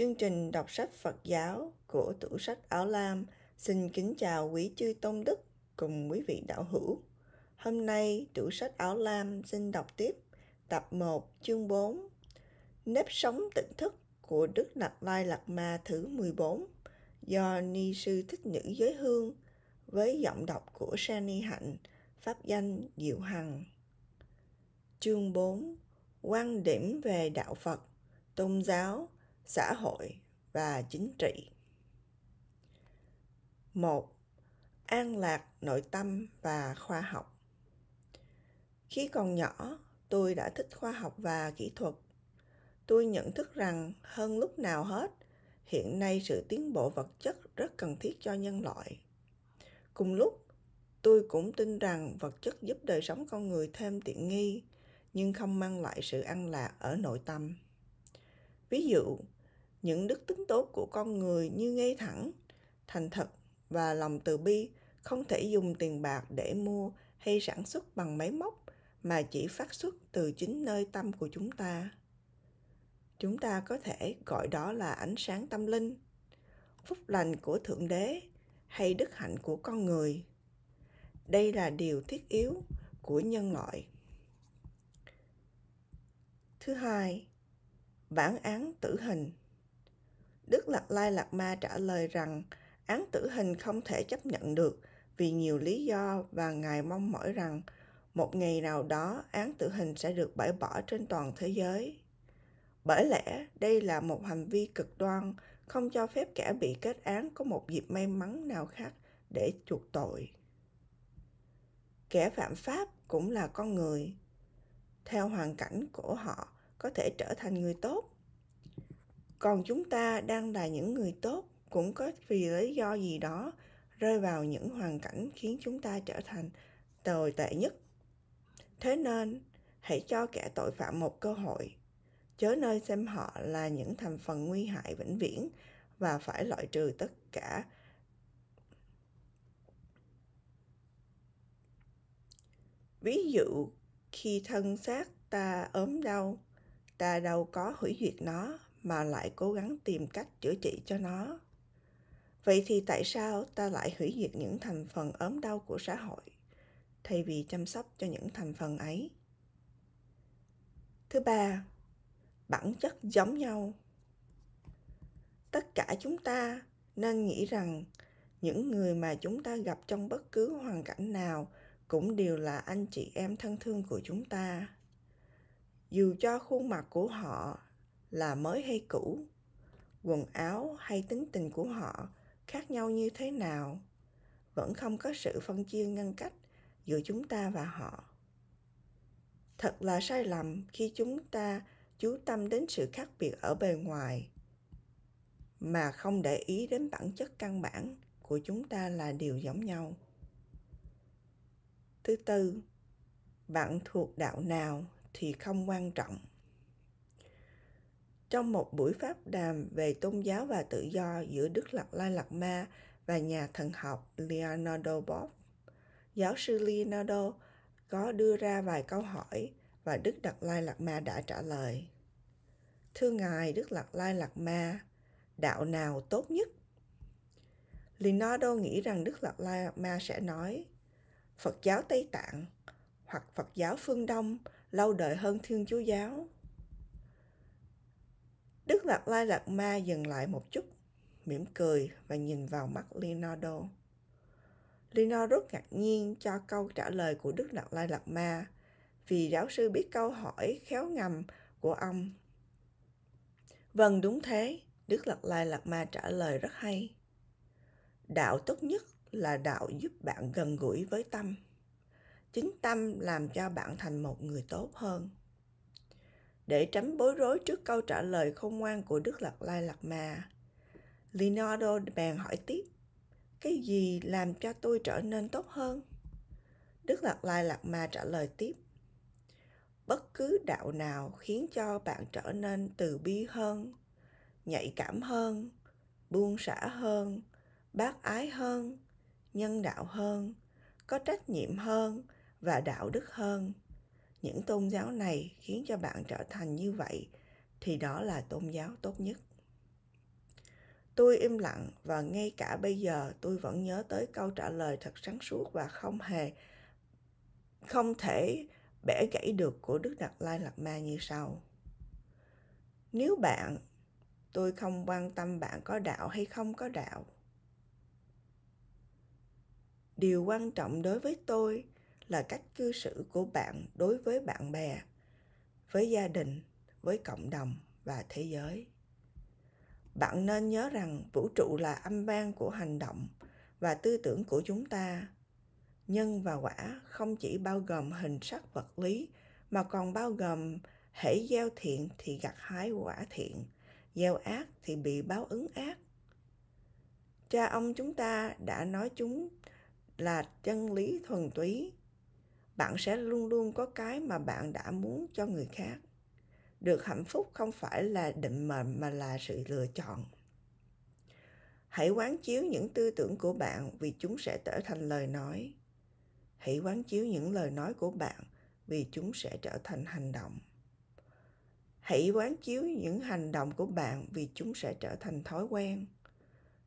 Chương trình đọc sách Phật giáo của tủ sách Áo Lam xin kính chào quý chư tôn đức cùng quý vị đạo hữu. Hôm nay tủ sách Áo Lam xin đọc tiếp tập 1 chương 4 Nếp sống tỉnh thức của Đức Đạt Lai Lạt Ma thứ 14 do Ni Sư Thích Nữ Giới Hương với giọng đọc của Sani Hạnh, pháp danh Diệu Hằng. Chương 4 Quan điểm về Đạo Phật, Tôn giáo, xã hội và chính trị. 1. An lạc nội tâm và khoa học. Khi còn nhỏ, tôi đã thích khoa học và kỹ thuật. Tôi nhận thức rằng hơn lúc nào hết, hiện nay sự tiến bộ vật chất rất cần thiết cho nhân loại. Cùng lúc, tôi cũng tin rằng vật chất giúp đời sống con người thêm tiện nghi, nhưng không mang lại sự an lạc ở nội tâm. Ví dụ, những đức tính tốt của con người như ngay thẳng thành thật và lòng từ bi không thể dùng tiền bạc để mua hay sản xuất bằng máy móc mà chỉ phát xuất từ chính nơi tâm của chúng ta chúng ta có thể gọi đó là ánh sáng tâm linh phúc lành của thượng đế hay đức hạnh của con người đây là điều thiết yếu của nhân loại thứ hai bản án tử hình Đức lạc Lai lạc Ma trả lời rằng án tử hình không thể chấp nhận được vì nhiều lý do và Ngài mong mỏi rằng một ngày nào đó án tử hình sẽ được bãi bỏ trên toàn thế giới. Bởi lẽ đây là một hành vi cực đoan không cho phép kẻ bị kết án có một dịp may mắn nào khác để chuộc tội. Kẻ phạm pháp cũng là con người. Theo hoàn cảnh của họ có thể trở thành người tốt còn chúng ta đang là những người tốt cũng có vì lý do gì đó rơi vào những hoàn cảnh khiến chúng ta trở thành tồi tệ nhất thế nên hãy cho kẻ tội phạm một cơ hội chớ nơi xem họ là những thành phần nguy hại vĩnh viễn và phải loại trừ tất cả ví dụ khi thân xác ta ốm đau ta đâu có hủy diệt nó mà lại cố gắng tìm cách chữa trị cho nó vậy thì tại sao ta lại hủy diệt những thành phần ốm đau của xã hội thay vì chăm sóc cho những thành phần ấy thứ ba bản chất giống nhau tất cả chúng ta nên nghĩ rằng những người mà chúng ta gặp trong bất cứ hoàn cảnh nào cũng đều là anh chị em thân thương của chúng ta dù cho khuôn mặt của họ là mới hay cũ quần áo hay tính tình của họ khác nhau như thế nào vẫn không có sự phân chia ngăn cách giữa chúng ta và họ thật là sai lầm khi chúng ta chú tâm đến sự khác biệt ở bề ngoài mà không để ý đến bản chất căn bản của chúng ta là điều giống nhau thứ tư bạn thuộc đạo nào thì không quan trọng trong một buổi pháp đàm về tôn giáo và tự do giữa Đức Lạt Lai Lạt Ma và nhà thần học Leonardo Boff. Giáo sư Leonardo có đưa ra vài câu hỏi và Đức Đạt Lai Lạt Ma đã trả lời. Thưa Ngài Đức Lạt Lai Lạt Ma, đạo nào tốt nhất? Leonardo nghĩ rằng Đức Lạt Lai Lạt Ma sẽ nói Phật giáo Tây Tạng hoặc Phật giáo phương Đông lâu đời hơn Thiên Chúa giáo Đức Lạt Lai Lạt Ma dừng lại một chút, mỉm cười và nhìn vào mắt Leonardo. Leonardo rất ngạc nhiên cho câu trả lời của Đức Lạt Lai Lạt Ma vì giáo sư biết câu hỏi khéo ngầm của ông. Vâng đúng thế, Đức Lạt Lai Lạt Ma trả lời rất hay. Đạo tốt nhất là đạo giúp bạn gần gũi với tâm. Chính tâm làm cho bạn thành một người tốt hơn để tránh bối rối trước câu trả lời khôn ngoan của Đức Lạt Lai Lạt Mà. Leonardo bèn hỏi tiếp, cái gì làm cho tôi trở nên tốt hơn? Đức Lạt Lai Lạt Ma trả lời tiếp, bất cứ đạo nào khiến cho bạn trở nên từ bi hơn, nhạy cảm hơn, buông xả hơn, bác ái hơn, nhân đạo hơn, có trách nhiệm hơn và đạo đức hơn những tôn giáo này khiến cho bạn trở thành như vậy thì đó là tôn giáo tốt nhất tôi im lặng và ngay cả bây giờ tôi vẫn nhớ tới câu trả lời thật sáng suốt và không hề không thể bẻ gãy được của đức đạt lai lạt ma như sau nếu bạn tôi không quan tâm bạn có đạo hay không có đạo điều quan trọng đối với tôi là cách cư xử của bạn đối với bạn bè với gia đình với cộng đồng và thế giới bạn nên nhớ rằng vũ trụ là âm vang của hành động và tư tưởng của chúng ta nhân và quả không chỉ bao gồm hình sắc vật lý mà còn bao gồm hễ gieo thiện thì gặt hái quả thiện gieo ác thì bị báo ứng ác cha ông chúng ta đã nói chúng là chân lý thuần túy bạn sẽ luôn luôn có cái mà bạn đã muốn cho người khác được hạnh phúc không phải là định mệnh mà là sự lựa chọn hãy quán chiếu những tư tưởng của bạn vì chúng sẽ trở thành lời nói hãy quán chiếu những lời nói của bạn vì chúng sẽ trở thành hành động hãy quán chiếu những hành động của bạn vì chúng sẽ trở thành thói quen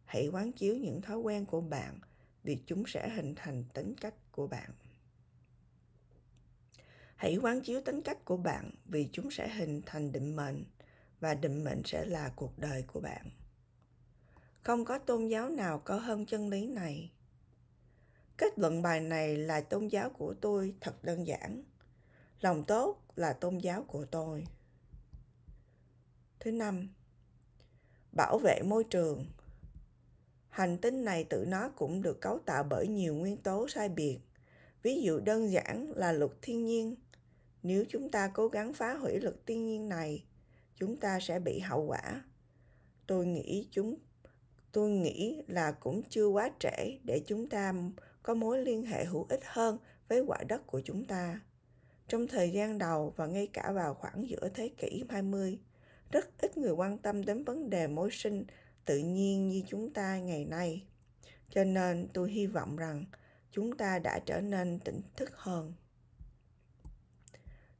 hãy quán chiếu những thói quen của bạn vì chúng sẽ hình thành tính cách của bạn hãy quán chiếu tính cách của bạn vì chúng sẽ hình thành định mệnh và định mệnh sẽ là cuộc đời của bạn không có tôn giáo nào có hơn chân lý này kết luận bài này là tôn giáo của tôi thật đơn giản lòng tốt là tôn giáo của tôi thứ năm bảo vệ môi trường hành tinh này tự nó cũng được cấu tạo bởi nhiều nguyên tố sai biệt ví dụ đơn giản là luật thiên nhiên nếu chúng ta cố gắng phá hủy luật thiên nhiên này chúng ta sẽ bị hậu quả tôi nghĩ chúng tôi nghĩ là cũng chưa quá trễ để chúng ta có mối liên hệ hữu ích hơn với quả đất của chúng ta. Trong thời gian đầu và ngay cả vào khoảng giữa thế kỷ 20, rất ít người quan tâm đến vấn đề môi sinh tự nhiên như chúng ta ngày nay. Cho nên tôi hy vọng rằng chúng ta đã trở nên tỉnh thức hơn.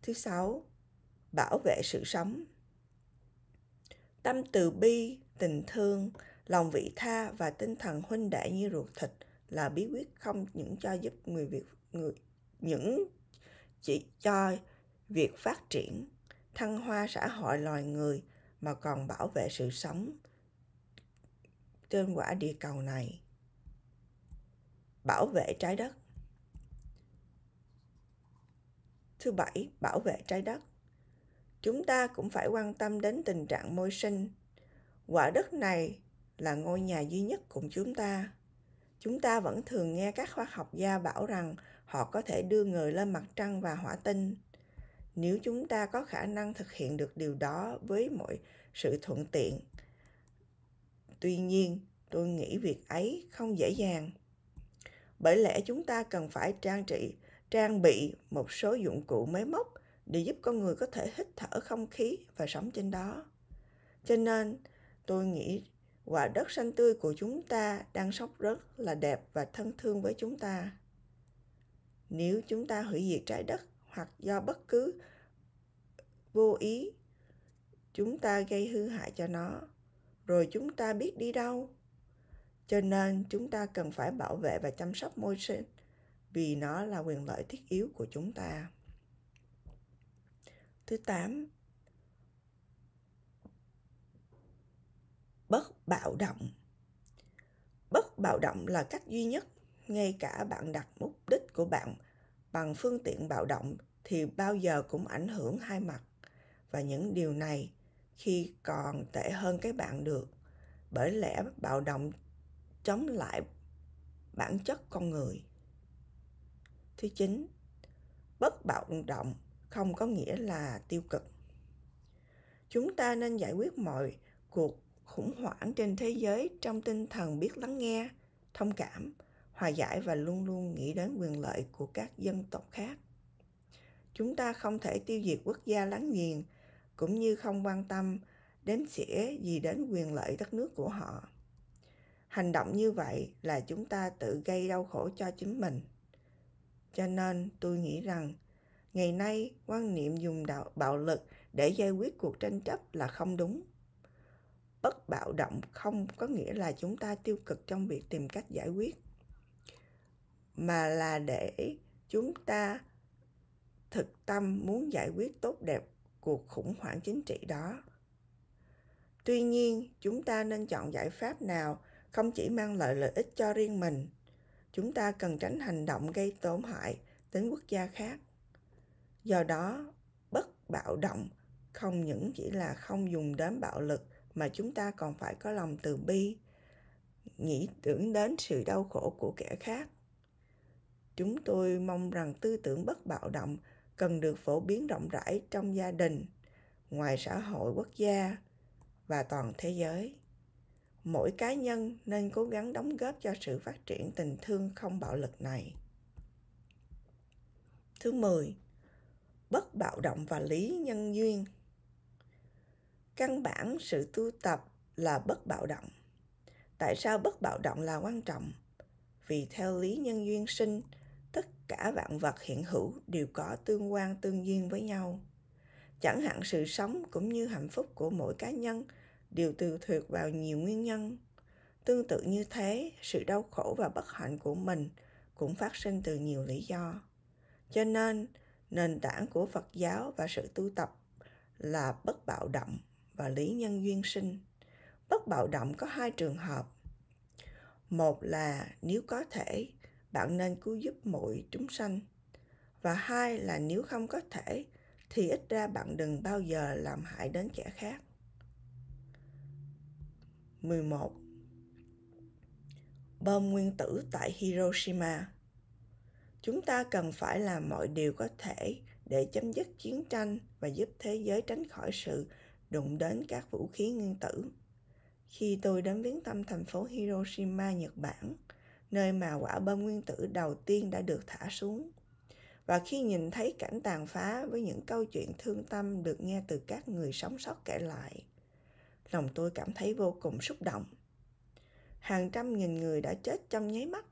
Thứ sáu, bảo vệ sự sống. Tâm từ bi, tình thương, lòng vị tha và tinh thần huynh đệ như ruột thịt là bí quyết không những cho giúp người Việt người những chỉ cho việc phát triển thăng hoa xã hội loài người mà còn bảo vệ sự sống trên quả địa cầu này bảo vệ trái đất Thứ bảy, bảo vệ trái đất. Chúng ta cũng phải quan tâm đến tình trạng môi sinh. Quả đất này là ngôi nhà duy nhất của chúng ta. Chúng ta vẫn thường nghe các khoa học gia bảo rằng họ có thể đưa người lên mặt trăng và hỏa tinh. Nếu chúng ta có khả năng thực hiện được điều đó với mọi sự thuận tiện. Tuy nhiên, tôi nghĩ việc ấy không dễ dàng bởi lẽ chúng ta cần phải trang trị trang bị một số dụng cụ máy móc để giúp con người có thể hít thở không khí và sống trên đó. Cho nên, tôi nghĩ quả đất xanh tươi của chúng ta đang sống rất là đẹp và thân thương với chúng ta. Nếu chúng ta hủy diệt trái đất hoặc do bất cứ vô ý chúng ta gây hư hại cho nó, rồi chúng ta biết đi đâu. Cho nên chúng ta cần phải bảo vệ và chăm sóc môi sinh vì nó là quyền lợi thiết yếu của chúng ta. Thứ 8. Bất bạo động. Bất bạo động là cách duy nhất, ngay cả bạn đặt mục đích của bạn bằng phương tiện bạo động thì bao giờ cũng ảnh hưởng hai mặt và những điều này khi còn tệ hơn cái bạn được bởi lẽ bạo động chống lại bản chất con người Thứ 9. Bất bạo động không có nghĩa là tiêu cực. Chúng ta nên giải quyết mọi cuộc khủng hoảng trên thế giới trong tinh thần biết lắng nghe, thông cảm, hòa giải và luôn luôn nghĩ đến quyền lợi của các dân tộc khác. Chúng ta không thể tiêu diệt quốc gia láng giềng, cũng như không quan tâm đến sẽ gì đến quyền lợi đất nước của họ. Hành động như vậy là chúng ta tự gây đau khổ cho chính mình. Cho nên tôi nghĩ rằng ngày nay quan niệm dùng đạo, bạo lực để giải quyết cuộc tranh chấp là không đúng. Bất bạo động không có nghĩa là chúng ta tiêu cực trong việc tìm cách giải quyết mà là để chúng ta thực tâm muốn giải quyết tốt đẹp cuộc khủng hoảng chính trị đó. Tuy nhiên, chúng ta nên chọn giải pháp nào không chỉ mang lợi lợi ích cho riêng mình chúng ta cần tránh hành động gây tổn hại đến quốc gia khác. Do đó, bất bạo động không những chỉ là không dùng đến bạo lực mà chúng ta còn phải có lòng từ bi, nghĩ tưởng đến sự đau khổ của kẻ khác. Chúng tôi mong rằng tư tưởng bất bạo động cần được phổ biến rộng rãi trong gia đình, ngoài xã hội quốc gia và toàn thế giới mỗi cá nhân nên cố gắng đóng góp cho sự phát triển tình thương không bạo lực này. Thứ 10. Bất bạo động và lý nhân duyên. Căn bản sự tu tập là bất bạo động. Tại sao bất bạo động là quan trọng? Vì theo lý nhân duyên sinh, tất cả vạn vật hiện hữu đều có tương quan tương duyên với nhau. Chẳng hạn sự sống cũng như hạnh phúc của mỗi cá nhân – đều tùy thuộc vào nhiều nguyên nhân tương tự như thế sự đau khổ và bất hạnh của mình cũng phát sinh từ nhiều lý do cho nên nền tảng của phật giáo và sự tu tập là bất bạo động và lý nhân duyên sinh bất bạo động có hai trường hợp một là nếu có thể bạn nên cứu giúp mọi chúng sanh và hai là nếu không có thể thì ít ra bạn đừng bao giờ làm hại đến kẻ khác 11 Bom nguyên tử tại Hiroshima Chúng ta cần phải làm mọi điều có thể để chấm dứt chiến tranh và giúp thế giới tránh khỏi sự đụng đến các vũ khí nguyên tử. Khi tôi đến viếng thăm thành phố Hiroshima, Nhật Bản, nơi mà quả bom nguyên tử đầu tiên đã được thả xuống, và khi nhìn thấy cảnh tàn phá với những câu chuyện thương tâm được nghe từ các người sống sót kể lại lòng tôi cảm thấy vô cùng xúc động. Hàng trăm nghìn người đã chết trong nháy mắt,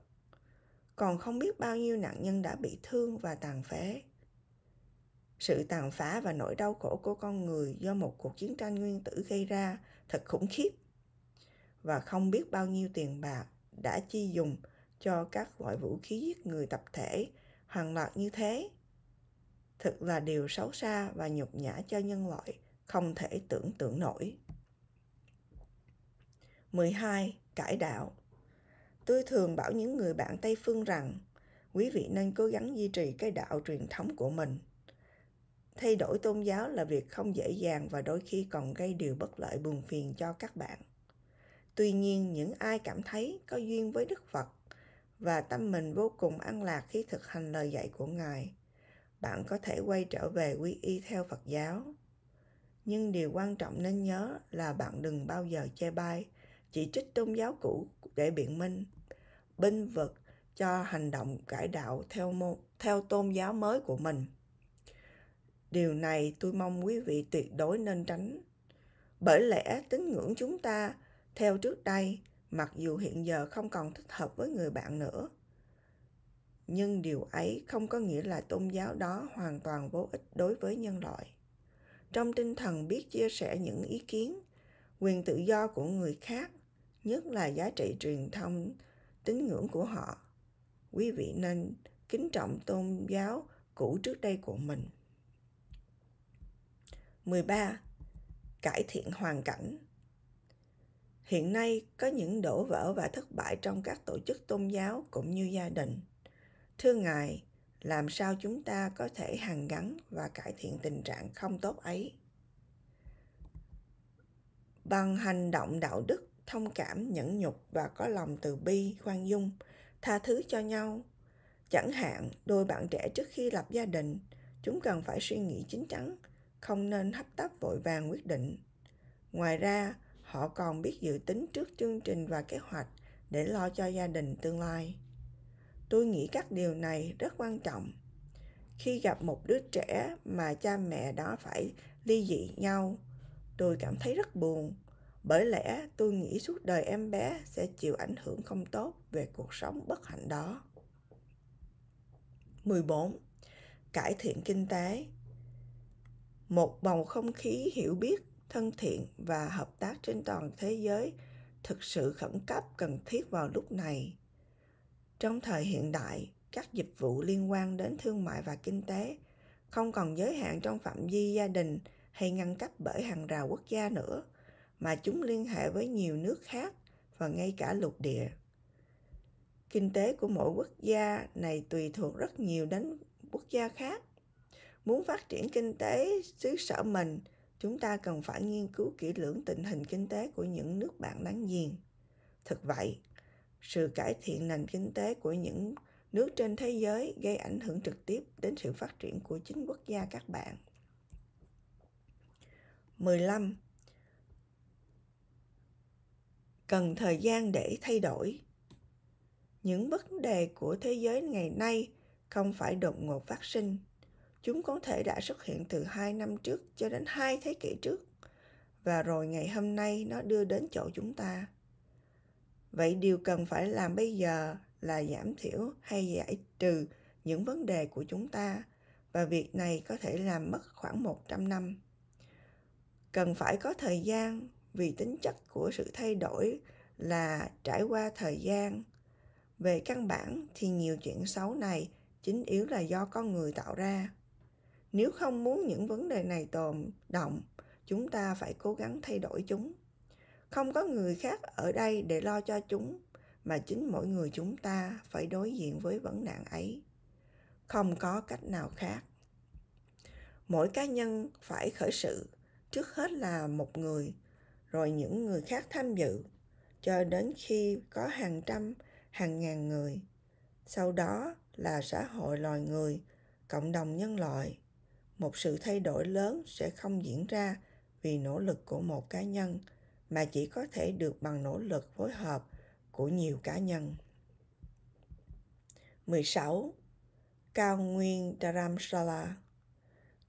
còn không biết bao nhiêu nạn nhân đã bị thương và tàn phế. Sự tàn phá và nỗi đau khổ của con người do một cuộc chiến tranh nguyên tử gây ra thật khủng khiếp. Và không biết bao nhiêu tiền bạc đã chi dùng cho các loại vũ khí giết người tập thể hàng loạt như thế. Thực là điều xấu xa và nhục nhã cho nhân loại không thể tưởng tượng nổi. 12. Cải đạo Tôi thường bảo những người bạn Tây Phương rằng quý vị nên cố gắng duy trì cái đạo truyền thống của mình. Thay đổi tôn giáo là việc không dễ dàng và đôi khi còn gây điều bất lợi buồn phiền cho các bạn. Tuy nhiên, những ai cảm thấy có duyên với Đức Phật và tâm mình vô cùng an lạc khi thực hành lời dạy của Ngài, bạn có thể quay trở về quy y theo Phật giáo. Nhưng điều quan trọng nên nhớ là bạn đừng bao giờ chê bai chỉ trích tôn giáo cũ để biện minh binh vực cho hành động cải đạo theo môn, theo tôn giáo mới của mình điều này tôi mong quý vị tuyệt đối nên tránh bởi lẽ tín ngưỡng chúng ta theo trước đây mặc dù hiện giờ không còn thích hợp với người bạn nữa nhưng điều ấy không có nghĩa là tôn giáo đó hoàn toàn vô ích đối với nhân loại trong tinh thần biết chia sẻ những ý kiến quyền tự do của người khác nhất là giá trị truyền thông tín ngưỡng của họ quý vị nên kính trọng tôn giáo cũ trước đây của mình 13. Cải thiện hoàn cảnh Hiện nay có những đổ vỡ và thất bại trong các tổ chức tôn giáo cũng như gia đình. Thưa Ngài, làm sao chúng ta có thể hàn gắn và cải thiện tình trạng không tốt ấy? Bằng hành động đạo đức thông cảm nhẫn nhục và có lòng từ bi khoan dung tha thứ cho nhau chẳng hạn đôi bạn trẻ trước khi lập gia đình chúng cần phải suy nghĩ chín chắn không nên hấp tấp vội vàng quyết định ngoài ra họ còn biết dự tính trước chương trình và kế hoạch để lo cho gia đình tương lai tôi nghĩ các điều này rất quan trọng khi gặp một đứa trẻ mà cha mẹ đó phải ly dị nhau tôi cảm thấy rất buồn bởi lẽ tôi nghĩ suốt đời em bé sẽ chịu ảnh hưởng không tốt về cuộc sống bất hạnh đó. 14. Cải thiện kinh tế Một bầu không khí hiểu biết, thân thiện và hợp tác trên toàn thế giới thực sự khẩn cấp cần thiết vào lúc này. Trong thời hiện đại, các dịch vụ liên quan đến thương mại và kinh tế không còn giới hạn trong phạm vi gia đình hay ngăn cách bởi hàng rào quốc gia nữa mà chúng liên hệ với nhiều nước khác và ngay cả lục địa. Kinh tế của mỗi quốc gia này tùy thuộc rất nhiều đến quốc gia khác. Muốn phát triển kinh tế xứ sở mình, chúng ta cần phải nghiên cứu kỹ lưỡng tình hình kinh tế của những nước bạn láng giềng. Thực vậy, sự cải thiện nền kinh tế của những nước trên thế giới gây ảnh hưởng trực tiếp đến sự phát triển của chính quốc gia các bạn. 15 cần thời gian để thay đổi những vấn đề của thế giới ngày nay không phải đột ngột phát sinh chúng có thể đã xuất hiện từ hai năm trước cho đến hai thế kỷ trước và rồi ngày hôm nay nó đưa đến chỗ chúng ta vậy điều cần phải làm bây giờ là giảm thiểu hay giải trừ những vấn đề của chúng ta và việc này có thể làm mất khoảng 100 năm. Cần phải có thời gian vì tính chất của sự thay đổi là trải qua thời gian về căn bản thì nhiều chuyện xấu này chính yếu là do con người tạo ra nếu không muốn những vấn đề này tồn động chúng ta phải cố gắng thay đổi chúng không có người khác ở đây để lo cho chúng mà chính mỗi người chúng ta phải đối diện với vấn nạn ấy không có cách nào khác mỗi cá nhân phải khởi sự trước hết là một người rồi những người khác tham dự cho đến khi có hàng trăm hàng ngàn người sau đó là xã hội loài người cộng đồng nhân loại một sự thay đổi lớn sẽ không diễn ra vì nỗ lực của một cá nhân mà chỉ có thể được bằng nỗ lực phối hợp của nhiều cá nhân. 16. Cao Nguyên Dharamsala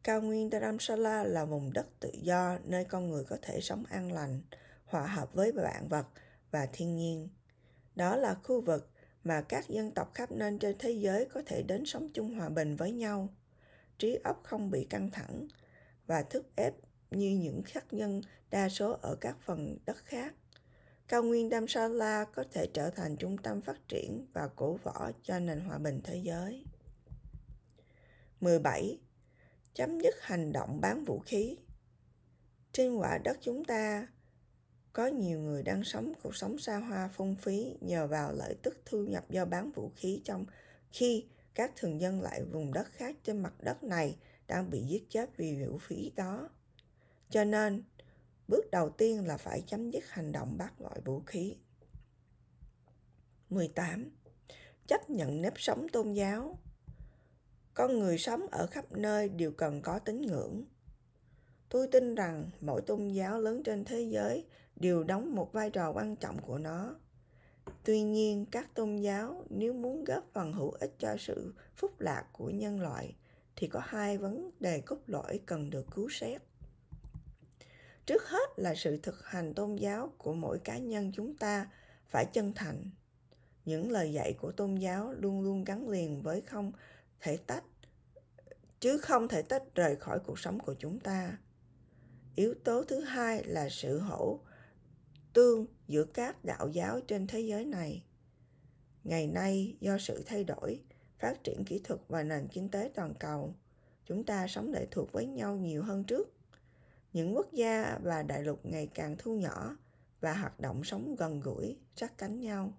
Cao nguyên Dharamsala là vùng đất tự do nơi con người có thể sống an lành, hòa hợp với vạn vật và thiên nhiên. Đó là khu vực mà các dân tộc khắp nơi trên thế giới có thể đến sống chung hòa bình với nhau. Trí óc không bị căng thẳng và thức ép như những khách nhân đa số ở các phần đất khác. Cao nguyên Damsala có thể trở thành trung tâm phát triển và cổ võ cho nền hòa bình thế giới. 17 chấm dứt hành động bán vũ khí trên quả đất chúng ta có nhiều người đang sống cuộc sống xa hoa phung phí nhờ vào lợi tức thu nhập do bán vũ khí trong khi các thường dân lại vùng đất khác trên mặt đất này đang bị giết chết vì vũ khí đó cho nên bước đầu tiên là phải chấm dứt hành động bác loại vũ khí 18. Chấp nhận nếp sống tôn giáo con người sống ở khắp nơi đều cần có tín ngưỡng tôi tin rằng mỗi tôn giáo lớn trên thế giới đều đóng một vai trò quan trọng của nó tuy nhiên các tôn giáo nếu muốn góp phần hữu ích cho sự phúc lạc của nhân loại thì có hai vấn đề cốt lõi cần được cứu xét trước hết là sự thực hành tôn giáo của mỗi cá nhân chúng ta phải chân thành những lời dạy của tôn giáo luôn luôn gắn liền với không thể tách chứ không thể tách rời khỏi cuộc sống của chúng ta yếu tố thứ hai là sự hỗ tương giữa các đạo giáo trên thế giới này ngày nay do sự thay đổi phát triển kỹ thuật và nền kinh tế toàn cầu chúng ta sống lệ thuộc với nhau nhiều hơn trước những quốc gia và đại lục ngày càng thu nhỏ và hoạt động sống gần gũi sát cánh nhau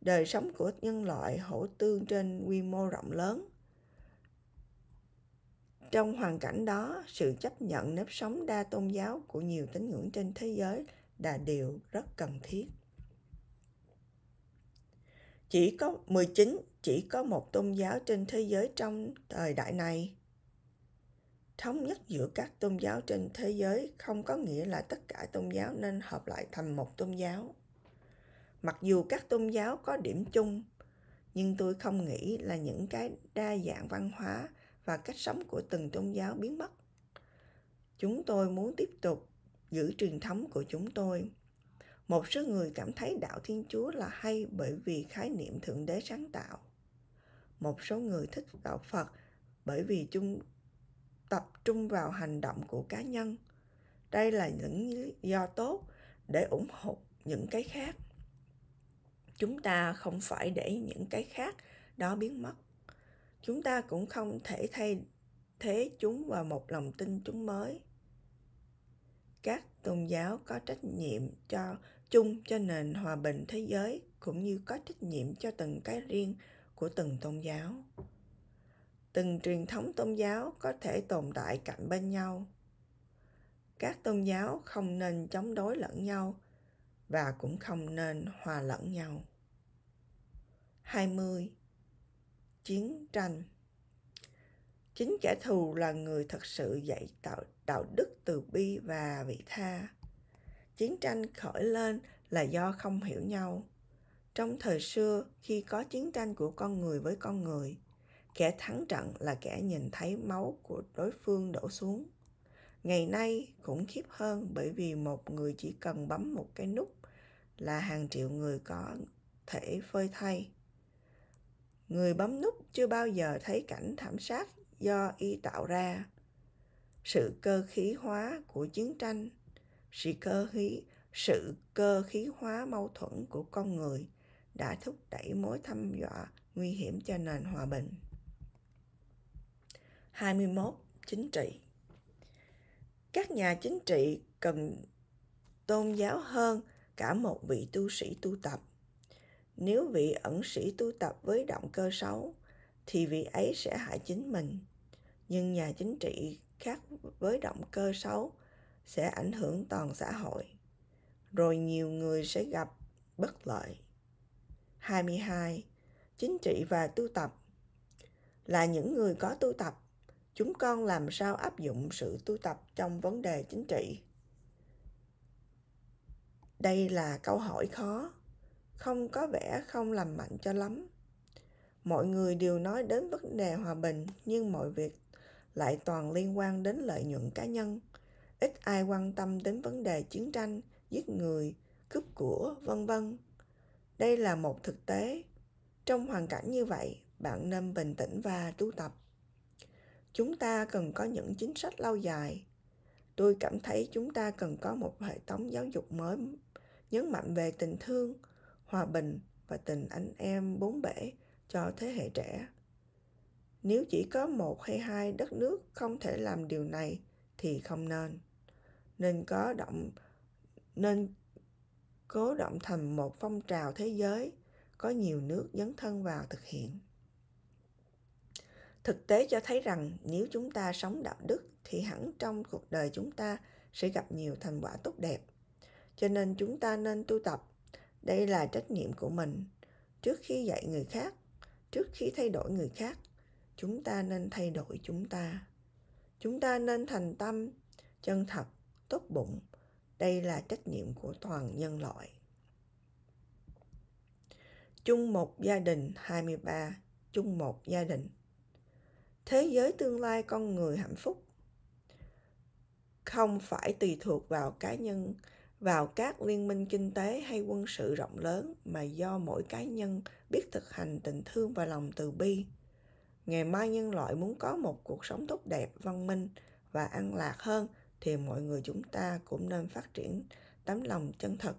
đời sống của nhân loại hỗ tương trên quy mô rộng lớn trong hoàn cảnh đó, sự chấp nhận nếp sống đa tôn giáo của nhiều tín ngưỡng trên thế giới là điều rất cần thiết. Chỉ có 19, chỉ có một tôn giáo trên thế giới trong thời đại này. Thống nhất giữa các tôn giáo trên thế giới không có nghĩa là tất cả tôn giáo nên hợp lại thành một tôn giáo. Mặc dù các tôn giáo có điểm chung, nhưng tôi không nghĩ là những cái đa dạng văn hóa và cách sống của từng tôn giáo biến mất chúng tôi muốn tiếp tục giữ truyền thống của chúng tôi một số người cảm thấy đạo thiên chúa là hay bởi vì khái niệm thượng đế sáng tạo một số người thích đạo phật bởi vì chúng tập trung vào hành động của cá nhân đây là những lý do tốt để ủng hộ những cái khác chúng ta không phải để những cái khác đó biến mất chúng ta cũng không thể thay thế chúng vào một lòng tin chúng mới các tôn giáo có trách nhiệm cho chung cho nền hòa bình thế giới cũng như có trách nhiệm cho từng cái riêng của từng tôn giáo từng truyền thống tôn giáo có thể tồn tại cạnh bên nhau các tôn giáo không nên chống đối lẫn nhau và cũng không nên hòa lẫn nhau 20 chiến tranh chính kẻ thù là người thật sự dạy tạo đạo đức từ bi và vị tha chiến tranh khởi lên là do không hiểu nhau trong thời xưa khi có chiến tranh của con người với con người kẻ thắng trận là kẻ nhìn thấy máu của đối phương đổ xuống ngày nay khủng khiếp hơn bởi vì một người chỉ cần bấm một cái nút là hàng triệu người có thể phơi thay người bấm nút chưa bao giờ thấy cảnh thảm sát do y tạo ra sự cơ khí hóa của chiến tranh sự cơ khí sự cơ khí hóa mâu thuẫn của con người đã thúc đẩy mối thâm dọa nguy hiểm cho nền hòa bình 21 chính trị các nhà chính trị cần tôn giáo hơn cả một vị tu sĩ tu tập nếu vị ẩn sĩ tu tập với động cơ xấu thì vị ấy sẽ hại chính mình nhưng nhà chính trị khác với động cơ xấu sẽ ảnh hưởng toàn xã hội rồi nhiều người sẽ gặp bất lợi 22 chính trị và tu tập là những người có tu tập chúng con làm sao áp dụng sự tu tập trong vấn đề chính trị đây là câu hỏi khó không có vẻ không làm mạnh cho lắm mọi người đều nói đến vấn đề hòa bình nhưng mọi việc lại toàn liên quan đến lợi nhuận cá nhân ít ai quan tâm đến vấn đề chiến tranh giết người cướp của vân vân đây là một thực tế trong hoàn cảnh như vậy bạn nên bình tĩnh và tu tập chúng ta cần có những chính sách lâu dài tôi cảm thấy chúng ta cần có một hệ thống giáo dục mới nhấn mạnh về tình thương hòa bình và tình anh em bốn bể cho thế hệ trẻ. Nếu chỉ có một hay hai đất nước không thể làm điều này thì không nên. Nên có động nên cố động thành một phong trào thế giới có nhiều nước dấn thân vào thực hiện. Thực tế cho thấy rằng nếu chúng ta sống đạo đức thì hẳn trong cuộc đời chúng ta sẽ gặp nhiều thành quả tốt đẹp. Cho nên chúng ta nên tu tập đây là trách nhiệm của mình trước khi dạy người khác trước khi thay đổi người khác chúng ta nên thay đổi chúng ta chúng ta nên thành tâm chân thật tốt bụng đây là trách nhiệm của toàn nhân loại chung một gia đình 23 chung một gia đình thế giới tương lai con người hạnh phúc không phải tùy thuộc vào cá nhân vào các liên minh kinh tế hay quân sự rộng lớn mà do mỗi cá nhân biết thực hành tình thương và lòng từ bi ngày mai nhân loại muốn có một cuộc sống tốt đẹp văn minh và an lạc hơn thì mọi người chúng ta cũng nên phát triển tấm lòng chân thật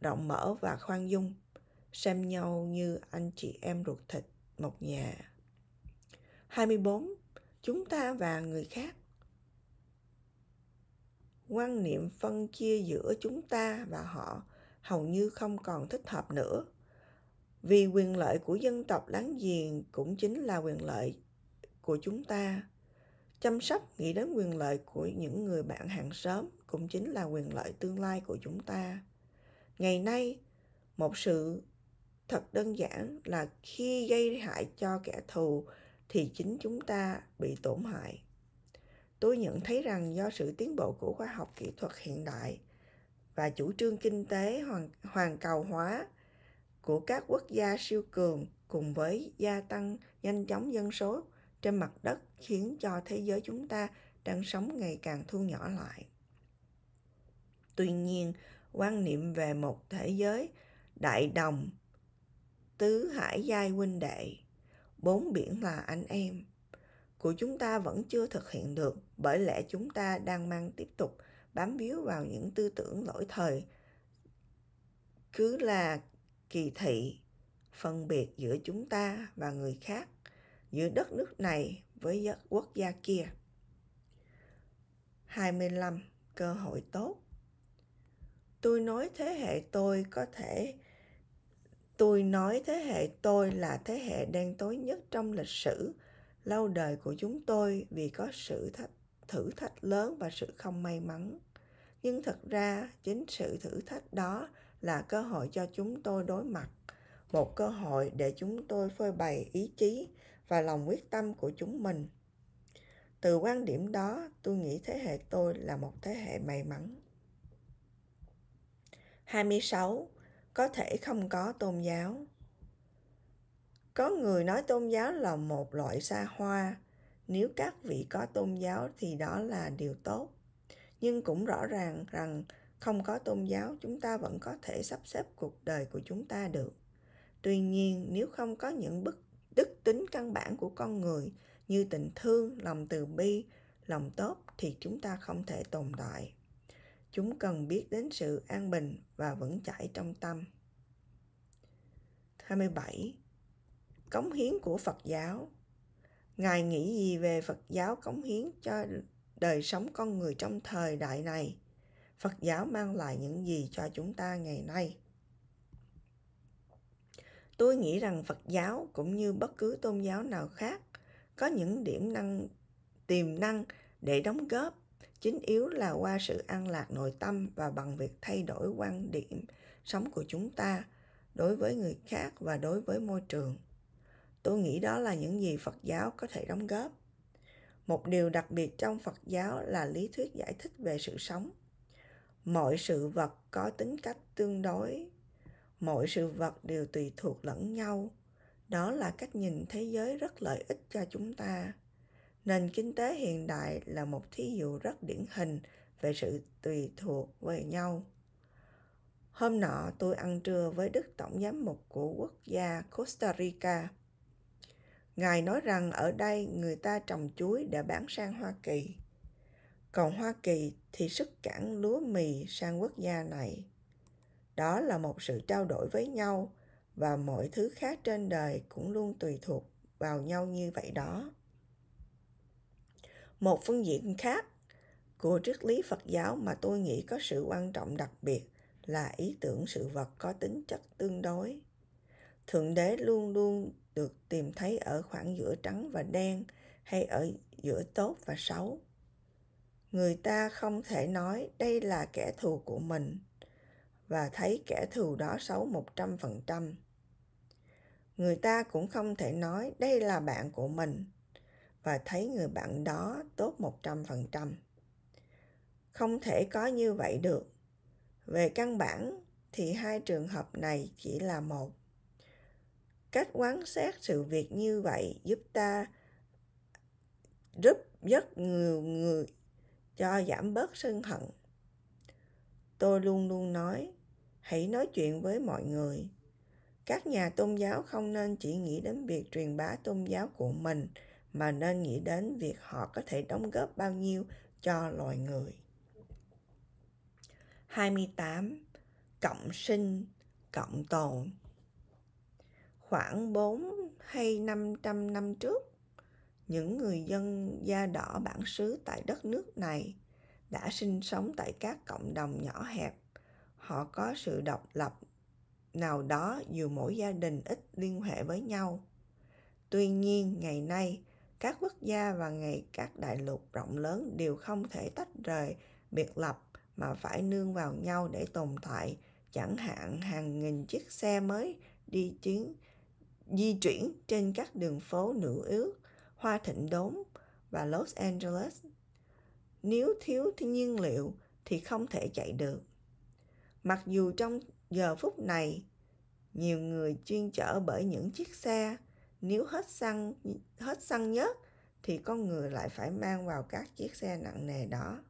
rộng mở và khoan dung xem nhau như anh chị em ruột thịt một nhà 24 chúng ta và người khác quan niệm phân chia giữa chúng ta và họ hầu như không còn thích hợp nữa vì quyền lợi của dân tộc láng giềng cũng chính là quyền lợi của chúng ta chăm sóc nghĩ đến quyền lợi của những người bạn hàng xóm cũng chính là quyền lợi tương lai của chúng ta ngày nay một sự thật đơn giản là khi gây hại cho kẻ thù thì chính chúng ta bị tổn hại tôi nhận thấy rằng do sự tiến bộ của khoa học kỹ thuật hiện đại và chủ trương kinh tế hoàn, hoàn cầu hóa của các quốc gia siêu cường cùng với gia tăng nhanh chóng dân số trên mặt đất khiến cho thế giới chúng ta đang sống ngày càng thu nhỏ lại. Tuy nhiên, quan niệm về một thế giới đại đồng, tứ hải giai huynh đệ, bốn biển là anh em – của chúng ta vẫn chưa thực hiện được bởi lẽ chúng ta đang mang tiếp tục bám víu vào những tư tưởng lỗi thời cứ là kỳ thị phân biệt giữa chúng ta và người khác giữa đất nước này với quốc gia kia 25 cơ hội tốt tôi nói thế hệ tôi có thể tôi nói thế hệ tôi là thế hệ đen tối nhất trong lịch sử lâu đời của chúng tôi vì có sự thách, thử thách lớn và sự không may mắn nhưng thật ra chính sự thử thách đó là cơ hội cho chúng tôi đối mặt một cơ hội để chúng tôi phơi bày ý chí và lòng quyết tâm của chúng mình từ quan điểm đó tôi nghĩ thế hệ tôi là một thế hệ may mắn 26. Có thể không có tôn giáo có người nói tôn giáo là một loại xa hoa nếu các vị có tôn giáo thì đó là điều tốt nhưng cũng rõ ràng rằng không có tôn giáo chúng ta vẫn có thể sắp xếp cuộc đời của chúng ta được tuy nhiên nếu không có những bức đức tính căn bản của con người như tình thương lòng từ bi lòng tốt thì chúng ta không thể tồn tại chúng cần biết đến sự an bình và vững chãi trong tâm 27 cống hiến của phật giáo ngài nghĩ gì về phật giáo cống hiến cho đời sống con người trong thời đại này phật giáo mang lại những gì cho chúng ta ngày nay tôi nghĩ rằng phật giáo cũng như bất cứ tôn giáo nào khác có những điểm năng tiềm năng để đóng góp chính yếu là qua sự an lạc nội tâm và bằng việc thay đổi quan điểm sống của chúng ta đối với người khác và đối với môi trường tôi nghĩ đó là những gì phật giáo có thể đóng góp một điều đặc biệt trong phật giáo là lý thuyết giải thích về sự sống mọi sự vật có tính cách tương đối mọi sự vật đều tùy thuộc lẫn nhau đó là cách nhìn thế giới rất lợi ích cho chúng ta nền kinh tế hiện đại là một thí dụ rất điển hình về sự tùy thuộc về nhau hôm nọ tôi ăn trưa với đức tổng giám mục của quốc gia costa rica Ngài nói rằng ở đây người ta trồng chuối để bán sang Hoa Kỳ. Còn Hoa Kỳ thì sức cản lúa mì sang quốc gia này. Đó là một sự trao đổi với nhau và mọi thứ khác trên đời cũng luôn tùy thuộc vào nhau như vậy đó. Một phương diện khác của triết lý Phật giáo mà tôi nghĩ có sự quan trọng đặc biệt là ý tưởng sự vật có tính chất tương đối. Thượng đế luôn luôn được tìm thấy ở khoảng giữa trắng và đen hay ở giữa tốt và xấu người ta không thể nói đây là kẻ thù của mình và thấy kẻ thù đó xấu một trăm phần trăm. Người ta cũng không thể nói đây là bạn của mình và thấy người bạn đó tốt một trăm phần trăm. Không thể có như vậy được. Về căn bản thì hai trường hợp này chỉ là một cách quan sát sự việc như vậy giúp ta giúp rất nhiều người cho giảm bớt sân hận tôi luôn luôn nói hãy nói chuyện với mọi người các nhà tôn giáo không nên chỉ nghĩ đến việc truyền bá tôn giáo của mình mà nên nghĩ đến việc họ có thể đóng góp bao nhiêu cho loài người 28 cộng sinh cộng tồn khoảng 4 hay 500 năm trước, những người dân da đỏ bản xứ tại đất nước này đã sinh sống tại các cộng đồng nhỏ hẹp. Họ có sự độc lập nào đó dù mỗi gia đình ít liên hệ với nhau. Tuy nhiên, ngày nay, các quốc gia và ngày các đại lục rộng lớn đều không thể tách rời, biệt lập mà phải nương vào nhau để tồn tại. Chẳng hạn hàng nghìn chiếc xe mới đi chuyến di chuyển trên các đường phố nữ ước, hoa thịnh đốn và Los Angeles. Nếu thiếu nhiên liệu thì không thể chạy được. Mặc dù trong giờ phút này, nhiều người chuyên chở bởi những chiếc xe, nếu hết xăng hết xăng nhất thì con người lại phải mang vào các chiếc xe nặng nề đó.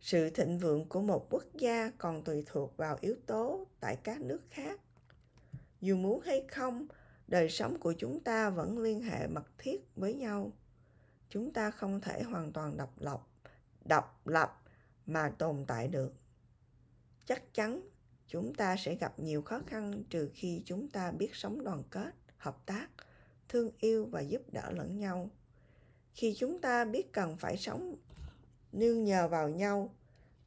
Sự thịnh vượng của một quốc gia còn tùy thuộc vào yếu tố tại các nước khác dù muốn hay không đời sống của chúng ta vẫn liên hệ mật thiết với nhau chúng ta không thể hoàn toàn độc lập độc lập mà tồn tại được chắc chắn chúng ta sẽ gặp nhiều khó khăn trừ khi chúng ta biết sống đoàn kết hợp tác thương yêu và giúp đỡ lẫn nhau khi chúng ta biết cần phải sống nương nhờ vào nhau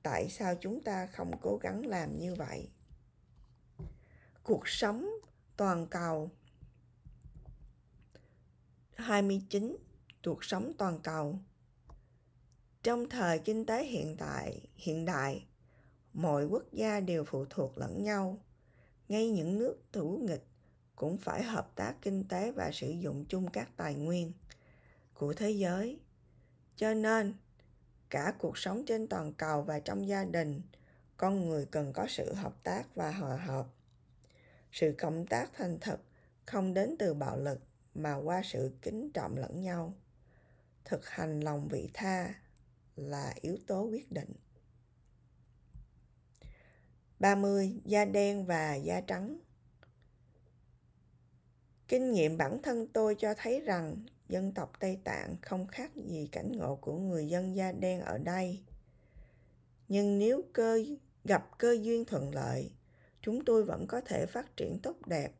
tại sao chúng ta không cố gắng làm như vậy cuộc sống toàn cầu 29. Cuộc sống toàn cầu Trong thời kinh tế hiện tại, hiện đại, mọi quốc gia đều phụ thuộc lẫn nhau. Ngay những nước thủ nghịch cũng phải hợp tác kinh tế và sử dụng chung các tài nguyên của thế giới. Cho nên, cả cuộc sống trên toàn cầu và trong gia đình, con người cần có sự hợp tác và hòa hợp sự cộng tác thành thật không đến từ bạo lực mà qua sự kính trọng lẫn nhau thực hành lòng vị tha là yếu tố quyết định 30. Da đen và da trắng Kinh nghiệm bản thân tôi cho thấy rằng dân tộc Tây Tạng không khác gì cảnh ngộ của người dân da đen ở đây. Nhưng nếu cơ gặp cơ duyên thuận lợi, chúng tôi vẫn có thể phát triển tốt đẹp.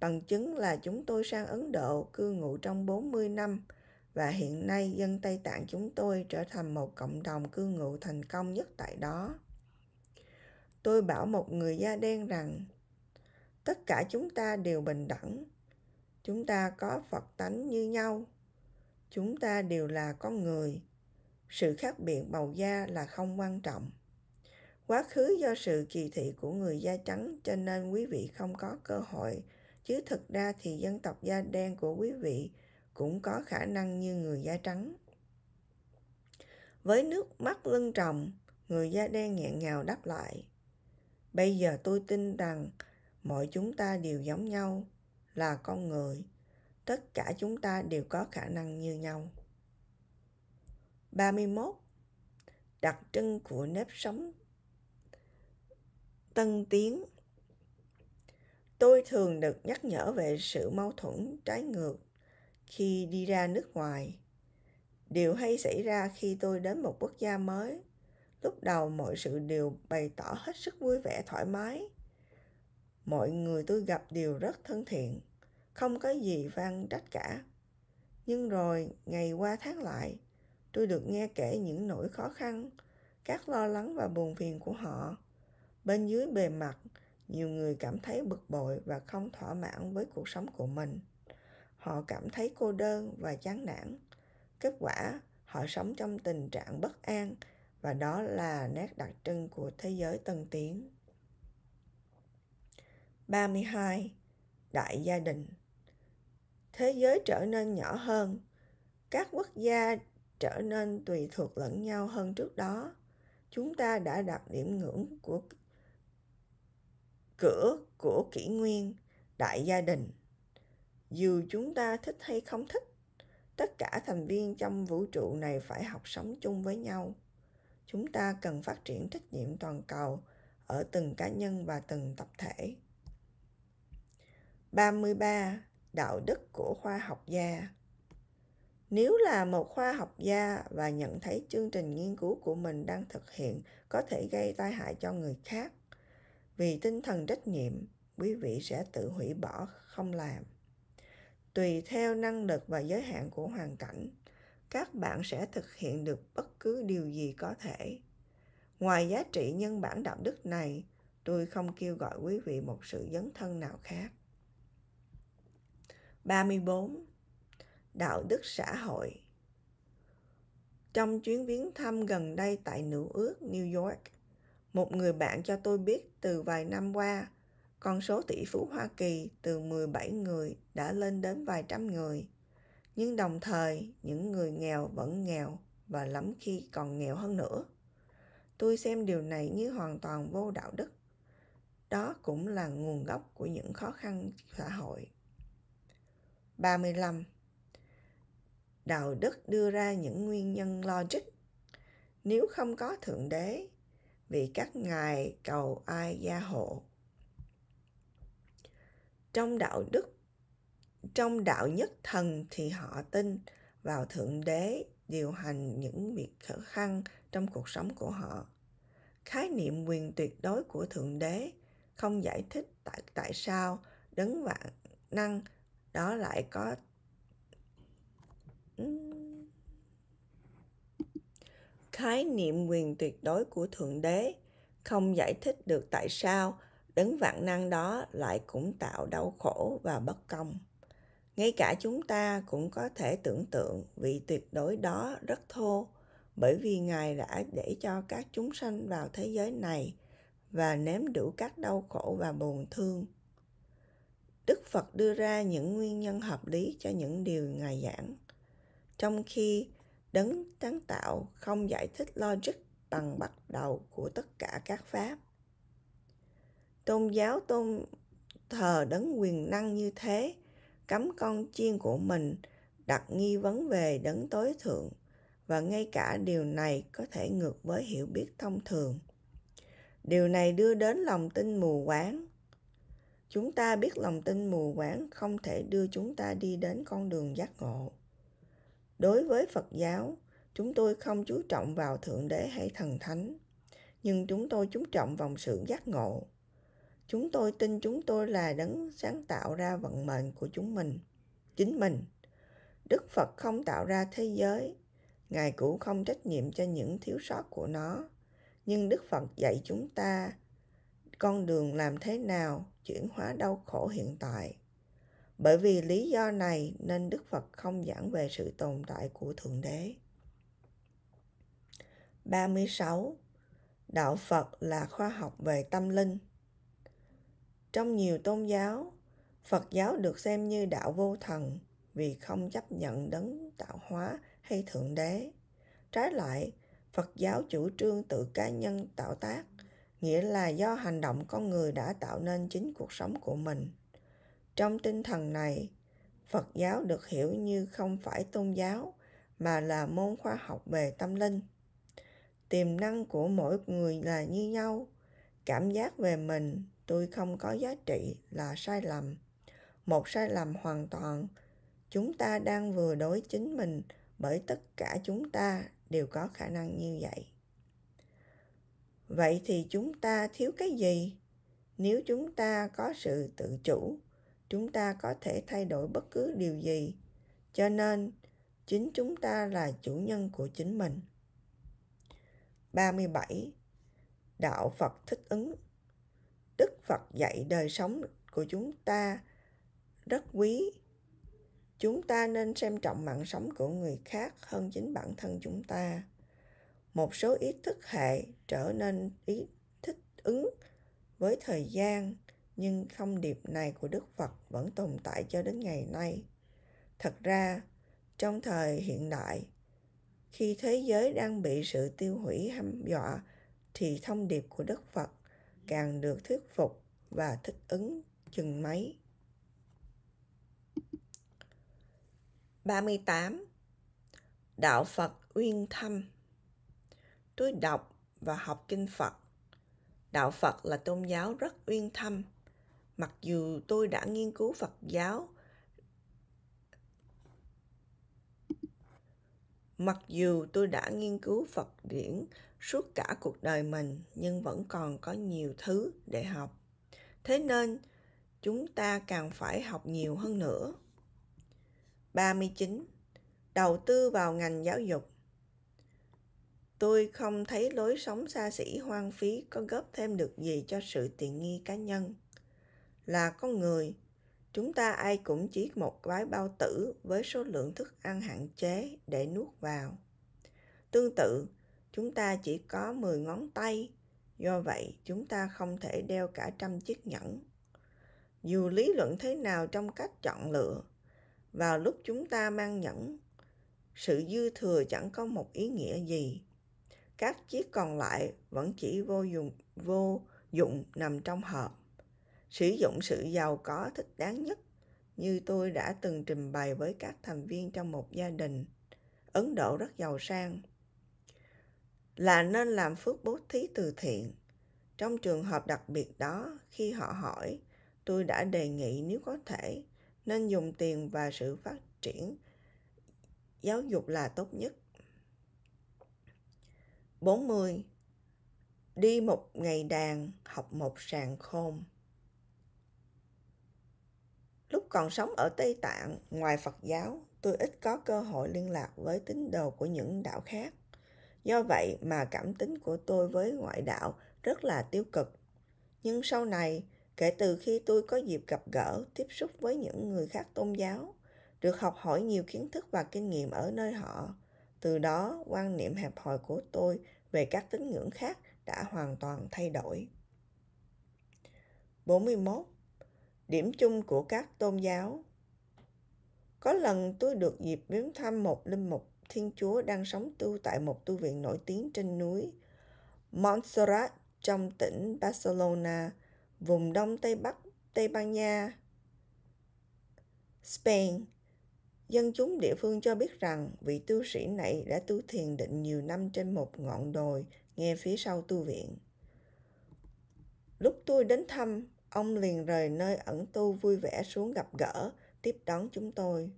Bằng chứng là chúng tôi sang Ấn Độ cư ngụ trong 40 năm và hiện nay dân Tây Tạng chúng tôi trở thành một cộng đồng cư ngụ thành công nhất tại đó. Tôi bảo một người da đen rằng tất cả chúng ta đều bình đẳng. Chúng ta có Phật tánh như nhau. Chúng ta đều là con người. Sự khác biệt màu da là không quan trọng quá khứ do sự kỳ thị của người da trắng cho nên quý vị không có cơ hội chứ thực ra thì dân tộc da đen của quý vị cũng có khả năng như người da trắng với nước mắt lưng tròng người da đen nghẹn ngào đáp lại bây giờ tôi tin rằng mọi chúng ta đều giống nhau là con người tất cả chúng ta đều có khả năng như nhau 31 đặc trưng của nếp sống tân tiến tôi thường được nhắc nhở về sự mâu thuẫn trái ngược khi đi ra nước ngoài điều hay xảy ra khi tôi đến một quốc gia mới lúc đầu mọi sự đều bày tỏ hết sức vui vẻ thoải mái mọi người tôi gặp đều rất thân thiện không có gì van trách cả nhưng rồi ngày qua tháng lại tôi được nghe kể những nỗi khó khăn các lo lắng và buồn phiền của họ bên dưới bề mặt nhiều người cảm thấy bực bội và không thỏa mãn với cuộc sống của mình họ cảm thấy cô đơn và chán nản kết quả họ sống trong tình trạng bất an và đó là nét đặc trưng của thế giới tân tiến 32 đại gia đình thế giới trở nên nhỏ hơn các quốc gia trở nên tùy thuộc lẫn nhau hơn trước đó chúng ta đã đạt điểm ngưỡng của cửa của kỷ nguyên đại gia đình dù chúng ta thích hay không thích tất cả thành viên trong vũ trụ này phải học sống chung với nhau chúng ta cần phát triển trách nhiệm toàn cầu ở từng cá nhân và từng tập thể 33 đạo đức của khoa học gia nếu là một khoa học gia và nhận thấy chương trình nghiên cứu của mình đang thực hiện có thể gây tai hại cho người khác vì tinh thần trách nhiệm quý vị sẽ tự hủy bỏ không làm tùy theo năng lực và giới hạn của hoàn cảnh các bạn sẽ thực hiện được bất cứ điều gì có thể ngoài giá trị nhân bản đạo đức này tôi không kêu gọi quý vị một sự dấn thân nào khác 34 đạo đức xã hội trong chuyến viếng thăm gần đây tại New Ước, New York, một người bạn cho tôi biết từ vài năm qua, con số tỷ phú Hoa Kỳ từ 17 người đã lên đến vài trăm người. Nhưng đồng thời, những người nghèo vẫn nghèo và lắm khi còn nghèo hơn nữa. Tôi xem điều này như hoàn toàn vô đạo đức. Đó cũng là nguồn gốc của những khó khăn xã hội. 35. Đạo đức đưa ra những nguyên nhân logic. Nếu không có Thượng Đế vì các ngài cầu ai gia hộ trong đạo đức trong đạo nhất thần thì họ tin vào thượng đế điều hành những việc khó khăn trong cuộc sống của họ khái niệm quyền tuyệt đối của thượng đế không giải thích tại tại sao đấng vạn năng đó lại có khái niệm quyền tuyệt đối của thượng đế không giải thích được tại sao đấng vạn năng đó lại cũng tạo đau khổ và bất công ngay cả chúng ta cũng có thể tưởng tượng vị tuyệt đối đó rất thô bởi vì ngài đã để cho các chúng sanh vào thế giới này và nếm đủ các đau khổ và buồn thương đức phật đưa ra những nguyên nhân hợp lý cho những điều ngài giảng trong khi đấng sáng tạo không giải thích logic bằng bắt đầu của tất cả các pháp tôn giáo tôn thờ đấng quyền năng như thế cấm con chiên của mình đặt nghi vấn về đấng tối thượng và ngay cả điều này có thể ngược với hiểu biết thông thường điều này đưa đến lòng tin mù quáng chúng ta biết lòng tin mù quáng không thể đưa chúng ta đi đến con đường giác ngộ đối với phật giáo chúng tôi không chú trọng vào thượng đế hay thần thánh nhưng chúng tôi chú trọng vào sự giác ngộ chúng tôi tin chúng tôi là đấng sáng tạo ra vận mệnh của chúng mình chính mình đức phật không tạo ra thế giới ngài cũng không trách nhiệm cho những thiếu sót của nó nhưng đức phật dạy chúng ta con đường làm thế nào chuyển hóa đau khổ hiện tại bởi vì lý do này nên Đức Phật không giảng về sự tồn tại của Thượng Đế. 36. Đạo Phật là khoa học về tâm linh. Trong nhiều tôn giáo, Phật giáo được xem như đạo vô thần vì không chấp nhận đấng tạo hóa hay thượng đế. Trái lại, Phật giáo chủ trương tự cá nhân tạo tác, nghĩa là do hành động con người đã tạo nên chính cuộc sống của mình trong tinh thần này phật giáo được hiểu như không phải tôn giáo mà là môn khoa học về tâm linh tiềm năng của mỗi người là như nhau cảm giác về mình tôi không có giá trị là sai lầm một sai lầm hoàn toàn chúng ta đang vừa đối chính mình bởi tất cả chúng ta đều có khả năng như vậy vậy thì chúng ta thiếu cái gì nếu chúng ta có sự tự chủ chúng ta có thể thay đổi bất cứ điều gì cho nên chính chúng ta là chủ nhân của chính mình 37 đạo Phật thích ứng Đức Phật dạy đời sống của chúng ta rất quý chúng ta nên xem trọng mạng sống của người khác hơn chính bản thân chúng ta một số ý thức hệ trở nên ý thích ứng với thời gian nhưng thông điệp này của đức phật vẫn tồn tại cho đến ngày nay thật ra trong thời hiện đại khi thế giới đang bị sự tiêu hủy hăm dọa thì thông điệp của đức phật càng được thuyết phục và thích ứng chừng mấy 38 Đạo Phật uyên thâm Tôi đọc và học kinh Phật Đạo Phật là tôn giáo rất uyên thâm mặc dù tôi đã nghiên cứu phật giáo mặc dù tôi đã nghiên cứu phật điển suốt cả cuộc đời mình nhưng vẫn còn có nhiều thứ để học thế nên chúng ta càng phải học nhiều hơn nữa 39 đầu tư vào ngành giáo dục tôi không thấy lối sống xa xỉ hoang phí có góp thêm được gì cho sự tiện nghi cá nhân là con người chúng ta ai cũng chỉ một cái bao tử với số lượng thức ăn hạn chế để nuốt vào tương tự chúng ta chỉ có 10 ngón tay do vậy chúng ta không thể đeo cả trăm chiếc nhẫn dù lý luận thế nào trong cách chọn lựa vào lúc chúng ta mang nhẫn sự dư thừa chẳng có một ý nghĩa gì các chiếc còn lại vẫn chỉ vô dụng vô dụng nằm trong hộp sử dụng sự giàu có thích đáng nhất như tôi đã từng trình bày với các thành viên trong một gia đình ấn độ rất giàu sang là nên làm phước bố thí từ thiện trong trường hợp đặc biệt đó khi họ hỏi tôi đã đề nghị nếu có thể nên dùng tiền và sự phát triển giáo dục là tốt nhất 40. Đi một ngày đàn, học một sàn khôn còn sống ở Tây Tạng, ngoài Phật giáo, tôi ít có cơ hội liên lạc với tín đồ của những đạo khác. Do vậy mà cảm tính của tôi với ngoại đạo rất là tiêu cực. Nhưng sau này, kể từ khi tôi có dịp gặp gỡ, tiếp xúc với những người khác tôn giáo, được học hỏi nhiều kiến thức và kinh nghiệm ở nơi họ, từ đó quan niệm hẹp hòi của tôi về các tín ngưỡng khác đã hoàn toàn thay đổi. 41 điểm chung của các tôn giáo có lần tôi được dịp viếng thăm một linh mục thiên chúa đang sống tu tại một tu viện nổi tiếng trên núi Montserrat trong tỉnh Barcelona, vùng đông Tây Bắc Tây Ban Nha. Spain Dân chúng địa phương cho biết rằng vị tu sĩ này đã tu thiền định nhiều năm trên một ngọn đồi nghe phía sau tu viện. Lúc tôi đến thăm, Ông liền rời nơi ẩn tu vui vẻ xuống gặp gỡ, tiếp đón chúng tôi.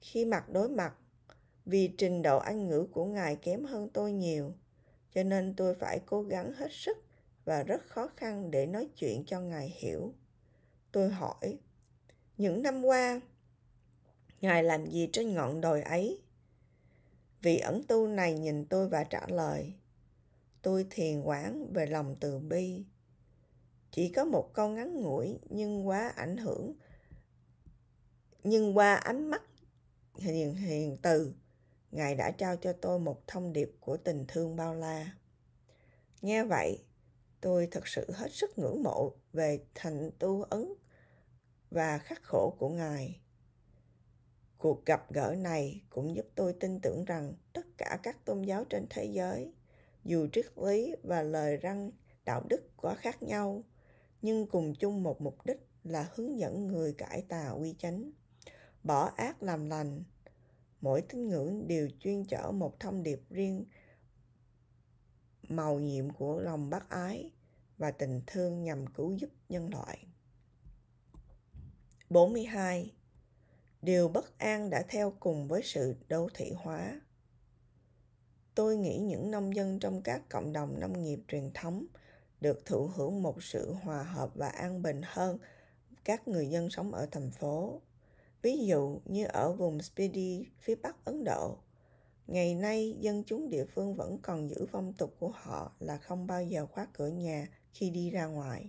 Khi mặt đối mặt, vì trình độ Anh ngữ của ngài kém hơn tôi nhiều, cho nên tôi phải cố gắng hết sức và rất khó khăn để nói chuyện cho ngài hiểu. Tôi hỏi, những năm qua, ngài làm gì trên ngọn đồi ấy? Vị ẩn tu này nhìn tôi và trả lời, tôi thiền quán về lòng từ bi chỉ có một câu ngắn ngủi nhưng quá ảnh hưởng nhưng qua ánh mắt hiền hiền từ ngài đã trao cho tôi một thông điệp của tình thương bao la nghe vậy tôi thật sự hết sức ngưỡng mộ về thành tu ấn và khắc khổ của ngài cuộc gặp gỡ này cũng giúp tôi tin tưởng rằng tất cả các tôn giáo trên thế giới dù triết lý và lời răng đạo đức quá khác nhau nhưng cùng chung một mục đích là hướng dẫn người cải tà quy chánh bỏ ác làm lành mỗi tín ngưỡng đều chuyên chở một thông điệp riêng màu nhiệm của lòng bác ái và tình thương nhằm cứu giúp nhân loại. 42. Điều bất an đã theo cùng với sự đô thị hóa. Tôi nghĩ những nông dân trong các cộng đồng nông nghiệp truyền thống được thụ hưởng một sự hòa hợp và an bình hơn các người dân sống ở thành phố. Ví dụ như ở vùng Spiti phía bắc Ấn Độ, ngày nay dân chúng địa phương vẫn còn giữ phong tục của họ là không bao giờ khóa cửa nhà khi đi ra ngoài.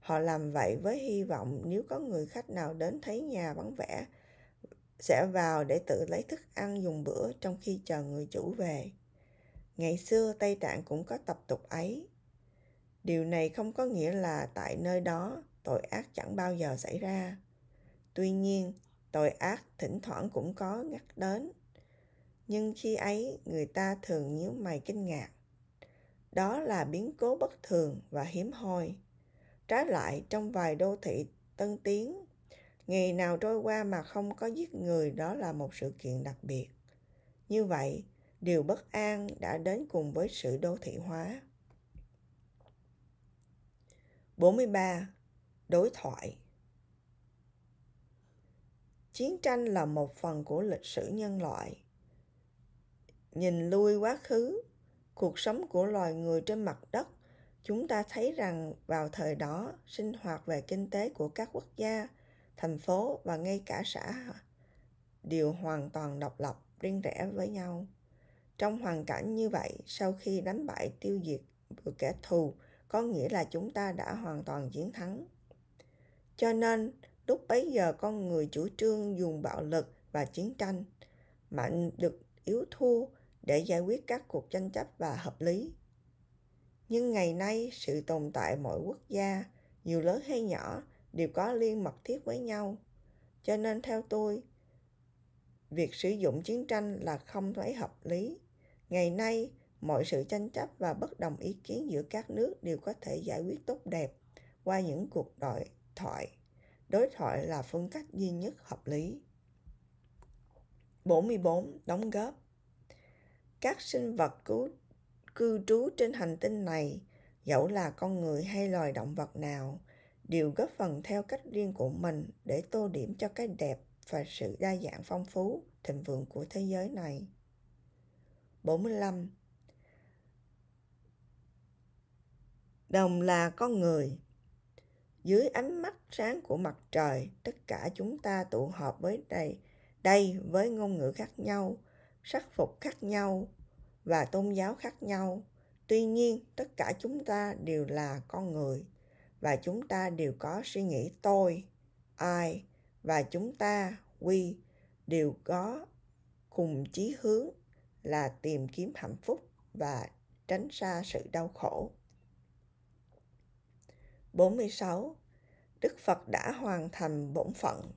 Họ làm vậy với hy vọng nếu có người khách nào đến thấy nhà vắng vẻ sẽ vào để tự lấy thức ăn dùng bữa trong khi chờ người chủ về. Ngày xưa Tây Tạng cũng có tập tục ấy điều này không có nghĩa là tại nơi đó tội ác chẳng bao giờ xảy ra tuy nhiên tội ác thỉnh thoảng cũng có ngắt đến nhưng khi ấy người ta thường nhíu mày kinh ngạc đó là biến cố bất thường và hiếm hoi trái lại trong vài đô thị tân tiến ngày nào trôi qua mà không có giết người đó là một sự kiện đặc biệt như vậy điều bất an đã đến cùng với sự đô thị hóa 43. Đối thoại Chiến tranh là một phần của lịch sử nhân loại. Nhìn lui quá khứ, cuộc sống của loài người trên mặt đất, chúng ta thấy rằng vào thời đó, sinh hoạt về kinh tế của các quốc gia, thành phố và ngay cả xã đều hoàn toàn độc lập, riêng rẽ với nhau. Trong hoàn cảnh như vậy, sau khi đánh bại tiêu diệt vừa kẻ thù, có nghĩa là chúng ta đã hoàn toàn chiến thắng cho nên lúc bấy giờ con người chủ trương dùng bạo lực và chiến tranh mạnh được yếu thua để giải quyết các cuộc tranh chấp và hợp lý nhưng ngày nay sự tồn tại mọi quốc gia dù lớn hay nhỏ đều có liên mật thiết với nhau cho nên theo tôi việc sử dụng chiến tranh là không thấy hợp lý ngày nay mọi sự tranh chấp và bất đồng ý kiến giữa các nước đều có thể giải quyết tốt đẹp qua những cuộc đối thoại đối thoại là phương cách duy nhất hợp lý 44 đóng góp các sinh vật cứu, cư trú trên hành tinh này dẫu là con người hay loài động vật nào đều góp phần theo cách riêng của mình để tô điểm cho cái đẹp và sự đa dạng phong phú thịnh vượng của thế giới này 45 đồng là con người dưới ánh mắt sáng của mặt trời tất cả chúng ta tụ họp với đây đây với ngôn ngữ khác nhau sắc phục khác nhau và tôn giáo khác nhau tuy nhiên tất cả chúng ta đều là con người và chúng ta đều có suy nghĩ tôi ai và chúng ta quy đều có cùng chí hướng là tìm kiếm hạnh phúc và tránh xa sự đau khổ 46. Đức Phật đã hoàn thành bổn phận.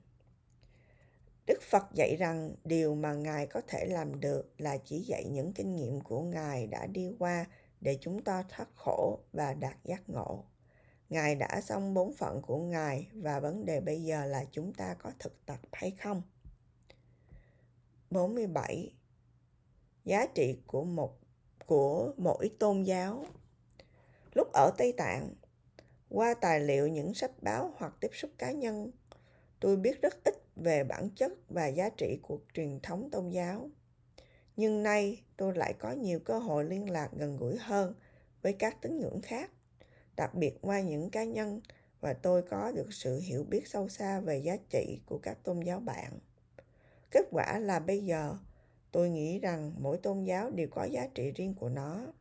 Đức Phật dạy rằng điều mà Ngài có thể làm được là chỉ dạy những kinh nghiệm của Ngài đã đi qua để chúng ta thoát khổ và đạt giác ngộ. Ngài đã xong bổn phận của Ngài và vấn đề bây giờ là chúng ta có thực tập hay không. 47. Giá trị của một của mỗi tôn giáo. Lúc ở Tây Tạng, qua tài liệu những sách báo hoặc tiếp xúc cá nhân tôi biết rất ít về bản chất và giá trị của truyền thống tôn giáo nhưng nay tôi lại có nhiều cơ hội liên lạc gần gũi hơn với các tín ngưỡng khác đặc biệt qua những cá nhân và tôi có được sự hiểu biết sâu xa về giá trị của các tôn giáo bạn kết quả là bây giờ tôi nghĩ rằng mỗi tôn giáo đều có giá trị riêng của nó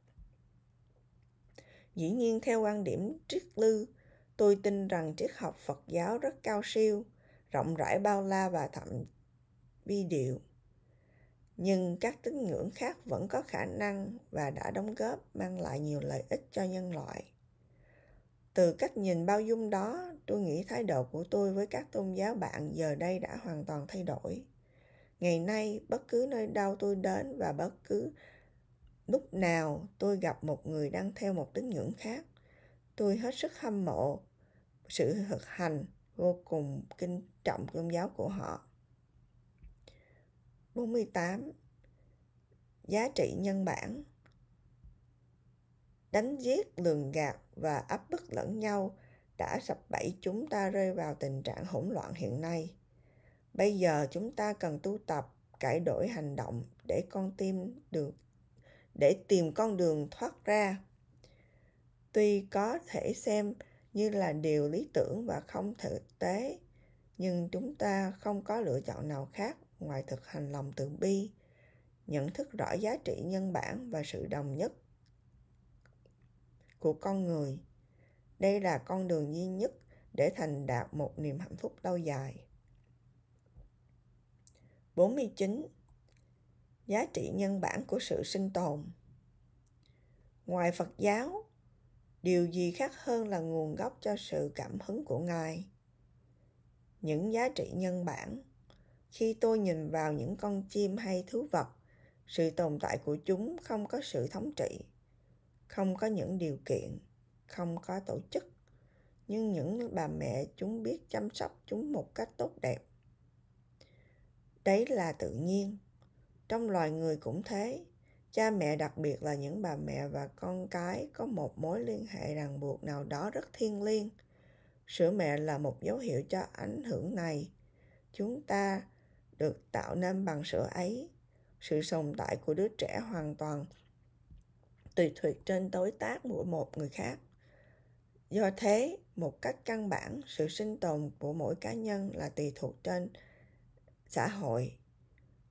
Dĩ nhiên theo quan điểm triết lư, tôi tin rằng triết học Phật giáo rất cao siêu, rộng rãi bao la và thậm vi điệu. Nhưng các tín ngưỡng khác vẫn có khả năng và đã đóng góp mang lại nhiều lợi ích cho nhân loại. Từ cách nhìn bao dung đó, tôi nghĩ thái độ của tôi với các tôn giáo bạn giờ đây đã hoàn toàn thay đổi. Ngày nay, bất cứ nơi đâu tôi đến và bất cứ lúc nào tôi gặp một người đang theo một tín ngưỡng khác tôi hết sức hâm mộ sự thực hành vô cùng kinh trọng tôn giáo của họ 48 giá trị nhân bản đánh giết lường gạt và áp bức lẫn nhau đã sập bẫy chúng ta rơi vào tình trạng hỗn loạn hiện nay bây giờ chúng ta cần tu tập cải đổi hành động để con tim được để tìm con đường thoát ra tuy có thể xem như là điều lý tưởng và không thực tế nhưng chúng ta không có lựa chọn nào khác ngoài thực hành lòng từ bi nhận thức rõ giá trị nhân bản và sự đồng nhất của con người đây là con đường duy nhất để thành đạt một niềm hạnh phúc lâu dài 49 giá trị nhân bản của sự sinh tồn ngoài phật giáo điều gì khác hơn là nguồn gốc cho sự cảm hứng của ngài những giá trị nhân bản khi tôi nhìn vào những con chim hay thú vật sự tồn tại của chúng không có sự thống trị không có những điều kiện không có tổ chức nhưng những bà mẹ chúng biết chăm sóc chúng một cách tốt đẹp đấy là tự nhiên trong loài người cũng thế cha mẹ đặc biệt là những bà mẹ và con cái có một mối liên hệ ràng buộc nào đó rất thiêng liêng sữa mẹ là một dấu hiệu cho ảnh hưởng này chúng ta được tạo nên bằng sữa ấy sự tồn tại của đứa trẻ hoàn toàn tùy thuộc trên đối tác của một người khác do thế một cách căn bản sự sinh tồn của mỗi cá nhân là tùy thuộc trên xã hội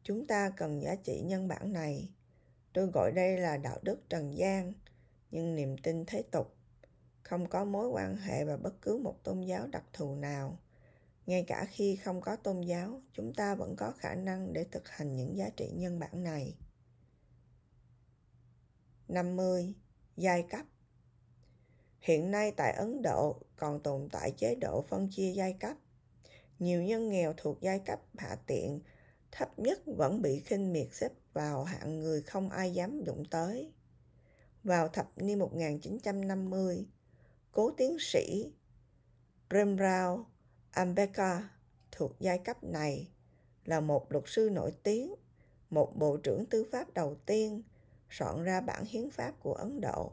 Chúng ta cần giá trị nhân bản này. Tôi gọi đây là đạo đức trần gian, nhưng niềm tin thế tục không có mối quan hệ và bất cứ một tôn giáo đặc thù nào ngay cả khi không có tôn giáo chúng ta vẫn có khả năng để thực hành những giá trị nhân bản này 50. Giai cấp Hiện nay tại Ấn Độ còn tồn tại chế độ phân chia giai cấp. Nhiều nhân nghèo thuộc giai cấp hạ tiện thấp nhất vẫn bị khinh miệt xếp vào hạng người không ai dám đụng tới. Vào thập niên 1950, cố tiến sĩ Bremrao Ambekar thuộc giai cấp này là một luật sư nổi tiếng, một bộ trưởng tư pháp đầu tiên soạn ra bản hiến pháp của Ấn Độ,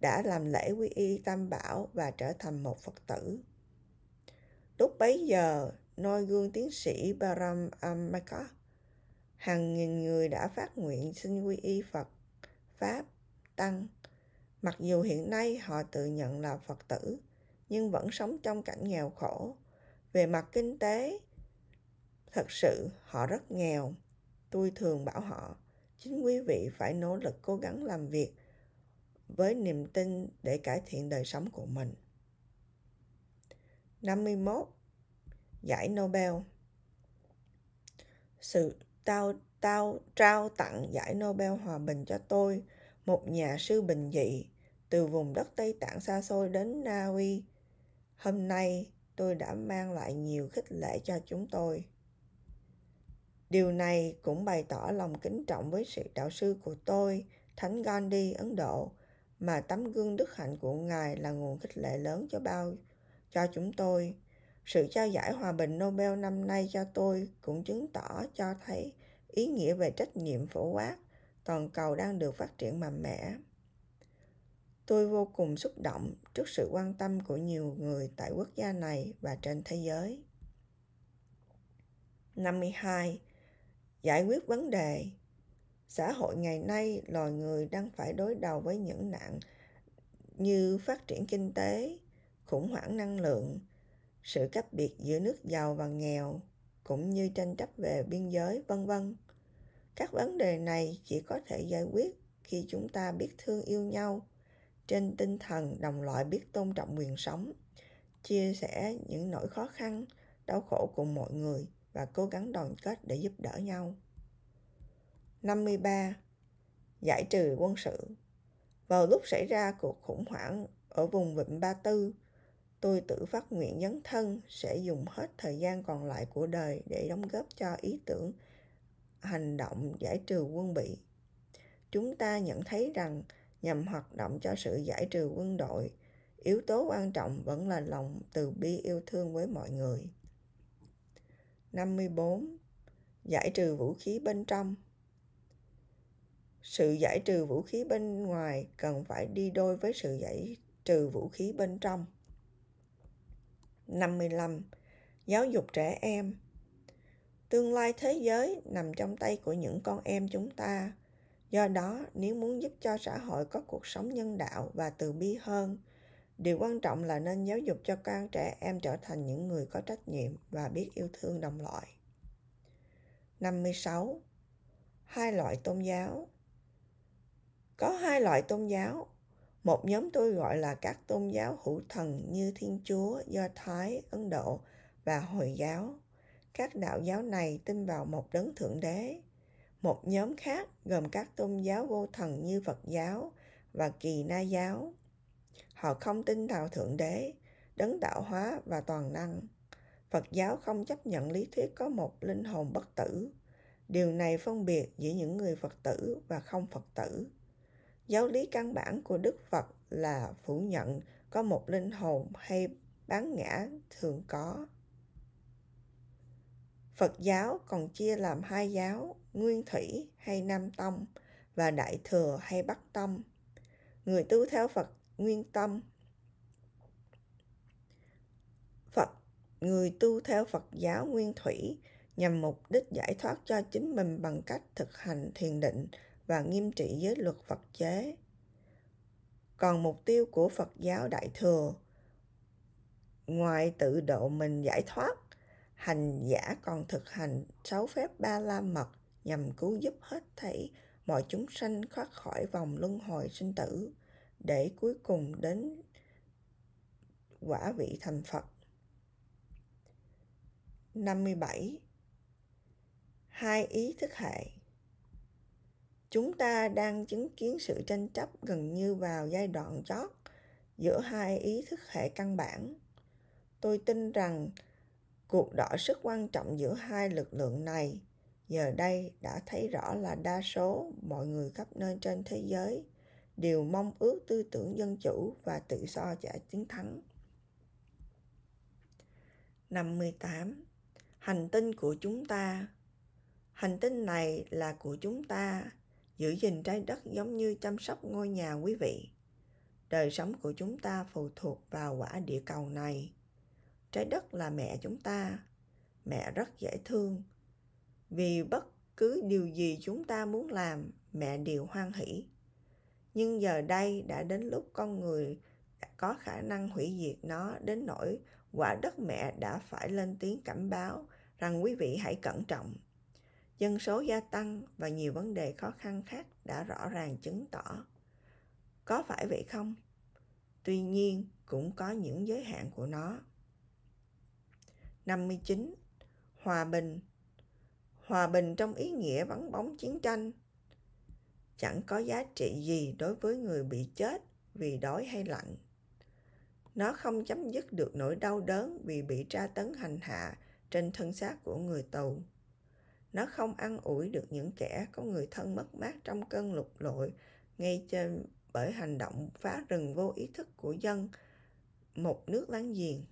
đã làm lễ quy y tam bảo và trở thành một Phật tử. Lúc bấy giờ, noi gương tiến sĩ Baram Ambedkar. Hàng nghìn người đã phát nguyện xin quy y Phật, Pháp, Tăng. Mặc dù hiện nay họ tự nhận là Phật tử, nhưng vẫn sống trong cảnh nghèo khổ. Về mặt kinh tế, thật sự họ rất nghèo. Tôi thường bảo họ, chính quý vị phải nỗ lực cố gắng làm việc với niềm tin để cải thiện đời sống của mình. 51 giải Nobel. Sự tao tao trao tặng giải Nobel hòa bình cho tôi, một nhà sư bình dị từ vùng đất Tây Tạng xa xôi đến Na Uy. Hôm nay tôi đã mang lại nhiều khích lệ cho chúng tôi. Điều này cũng bày tỏ lòng kính trọng với sự đạo sư của tôi, Thánh Gandhi Ấn Độ, mà tấm gương đức hạnh của ngài là nguồn khích lệ lớn cho bao cho chúng tôi. Sự trao giải hòa bình Nobel năm nay cho tôi cũng chứng tỏ cho thấy ý nghĩa về trách nhiệm phổ quát toàn cầu đang được phát triển mạnh mẽ. Tôi vô cùng xúc động trước sự quan tâm của nhiều người tại quốc gia này và trên thế giới. 52. Giải quyết vấn đề Xã hội ngày nay, loài người đang phải đối đầu với những nạn như phát triển kinh tế, khủng hoảng năng lượng, sự cách biệt giữa nước giàu và nghèo cũng như tranh chấp về biên giới vân vân các vấn đề này chỉ có thể giải quyết khi chúng ta biết thương yêu nhau trên tinh thần đồng loại biết tôn trọng quyền sống chia sẻ những nỗi khó khăn đau khổ cùng mọi người và cố gắng đoàn kết để giúp đỡ nhau 53 giải trừ quân sự vào lúc xảy ra cuộc khủng hoảng ở vùng vịnh Ba Tư tôi tự phát nguyện dấn thân sẽ dùng hết thời gian còn lại của đời để đóng góp cho ý tưởng hành động giải trừ quân bị chúng ta nhận thấy rằng nhằm hoạt động cho sự giải trừ quân đội yếu tố quan trọng vẫn là lòng từ bi yêu thương với mọi người 54 giải trừ vũ khí bên trong sự giải trừ vũ khí bên ngoài cần phải đi đôi với sự giải trừ vũ khí bên trong 55. Giáo dục trẻ em. Tương lai thế giới nằm trong tay của những con em chúng ta. Do đó, nếu muốn giúp cho xã hội có cuộc sống nhân đạo và từ bi hơn, điều quan trọng là nên giáo dục cho các trẻ em trở thành những người có trách nhiệm và biết yêu thương đồng loại. 56. Hai loại tôn giáo. Có hai loại tôn giáo, một nhóm tôi gọi là các tôn giáo hữu thần như Thiên Chúa, Do Thái, Ấn Độ và Hồi giáo. Các đạo giáo này tin vào một đấng thượng đế. Một nhóm khác gồm các tôn giáo vô thần như Phật giáo và Kỳ Na giáo. Họ không tin vào thượng đế, đấng tạo hóa và toàn năng. Phật giáo không chấp nhận lý thuyết có một linh hồn bất tử. Điều này phân biệt giữa những người Phật tử và không Phật tử giáo lý căn bản của đức phật là phủ nhận có một linh hồn hay bán ngã thường có phật giáo còn chia làm hai giáo nguyên thủy hay nam tông và đại thừa hay bắc tông người tu theo phật nguyên tâm phật người tu theo phật giáo nguyên thủy nhằm mục đích giải thoát cho chính mình bằng cách thực hành thiền định và nghiêm trị giới luật Phật chế. Còn mục tiêu của Phật giáo Đại Thừa, ngoài tự độ mình giải thoát, hành giả còn thực hành sáu phép ba la mật nhằm cứu giúp hết thảy mọi chúng sanh thoát khỏi vòng luân hồi sinh tử để cuối cùng đến quả vị thành Phật. 57. Hai ý thức hệ chúng ta đang chứng kiến sự tranh chấp gần như vào giai đoạn chót giữa hai ý thức hệ căn bản tôi tin rằng cuộc đọ sức quan trọng giữa hai lực lượng này giờ đây đã thấy rõ là đa số mọi người khắp nơi trên thế giới đều mong ước tư tưởng dân chủ và tự do trả chiến thắng. 58. Hành tinh của chúng ta Hành tinh này là của chúng ta giữ gìn trái đất giống như chăm sóc ngôi nhà quý vị đời sống của chúng ta phụ thuộc vào quả địa cầu này trái đất là mẹ chúng ta mẹ rất dễ thương vì bất cứ điều gì chúng ta muốn làm mẹ đều hoan hỷ nhưng giờ đây đã đến lúc con người đã có khả năng hủy diệt nó đến nỗi quả đất mẹ đã phải lên tiếng cảnh báo rằng quý vị hãy cẩn trọng dân số gia tăng và nhiều vấn đề khó khăn khác đã rõ ràng chứng tỏ có phải vậy không tuy nhiên cũng có những giới hạn của nó 59 hòa bình hòa bình trong ý nghĩa vắng bóng chiến tranh chẳng có giá trị gì đối với người bị chết vì đói hay lạnh nó không chấm dứt được nỗi đau đớn vì bị tra tấn hành hạ trên thân xác của người tù nó không ăn ủi được những kẻ có người thân mất mát trong cơn lục lội ngay trên bởi hành động phá rừng vô ý thức của dân một nước láng giềng.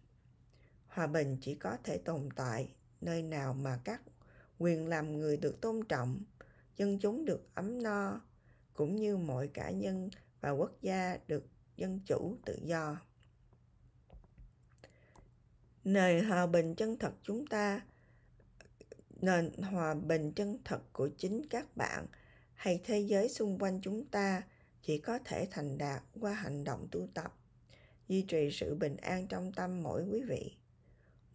Hòa bình chỉ có thể tồn tại nơi nào mà các quyền làm người được tôn trọng, dân chúng được ấm no, cũng như mọi cá nhân và quốc gia được dân chủ tự do. nơi hòa bình chân thật chúng ta nền hòa bình chân thật của chính các bạn hay thế giới xung quanh chúng ta chỉ có thể thành đạt qua hành động tu tập duy trì sự bình an trong tâm mỗi quý vị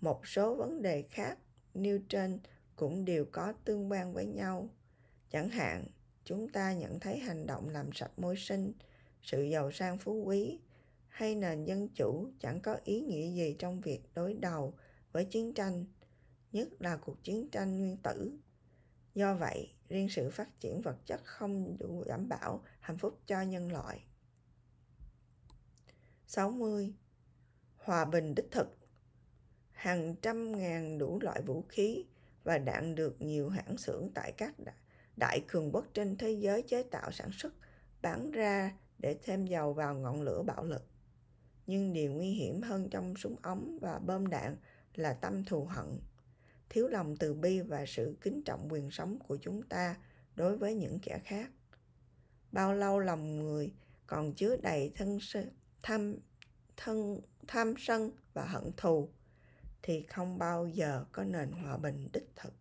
một số vấn đề khác nêu trên cũng đều có tương quan với nhau chẳng hạn chúng ta nhận thấy hành động làm sạch môi sinh sự giàu sang phú quý hay nền dân chủ chẳng có ý nghĩa gì trong việc đối đầu với chiến tranh nhất là cuộc chiến tranh nguyên tử. Do vậy, riêng sự phát triển vật chất không đủ đảm bảo hạnh phúc cho nhân loại. 60. Hòa bình đích thực Hàng trăm ngàn đủ loại vũ khí và đạn được nhiều hãng xưởng tại các đại cường quốc trên thế giới chế tạo sản xuất, bán ra để thêm dầu vào ngọn lửa bạo lực. Nhưng điều nguy hiểm hơn trong súng ống và bơm đạn là tâm thù hận thiếu lòng từ bi và sự kính trọng quyền sống của chúng ta đối với những kẻ khác bao lâu lòng người còn chứa đầy thân tham thân tham sân và hận thù thì không bao giờ có nền hòa bình đích thực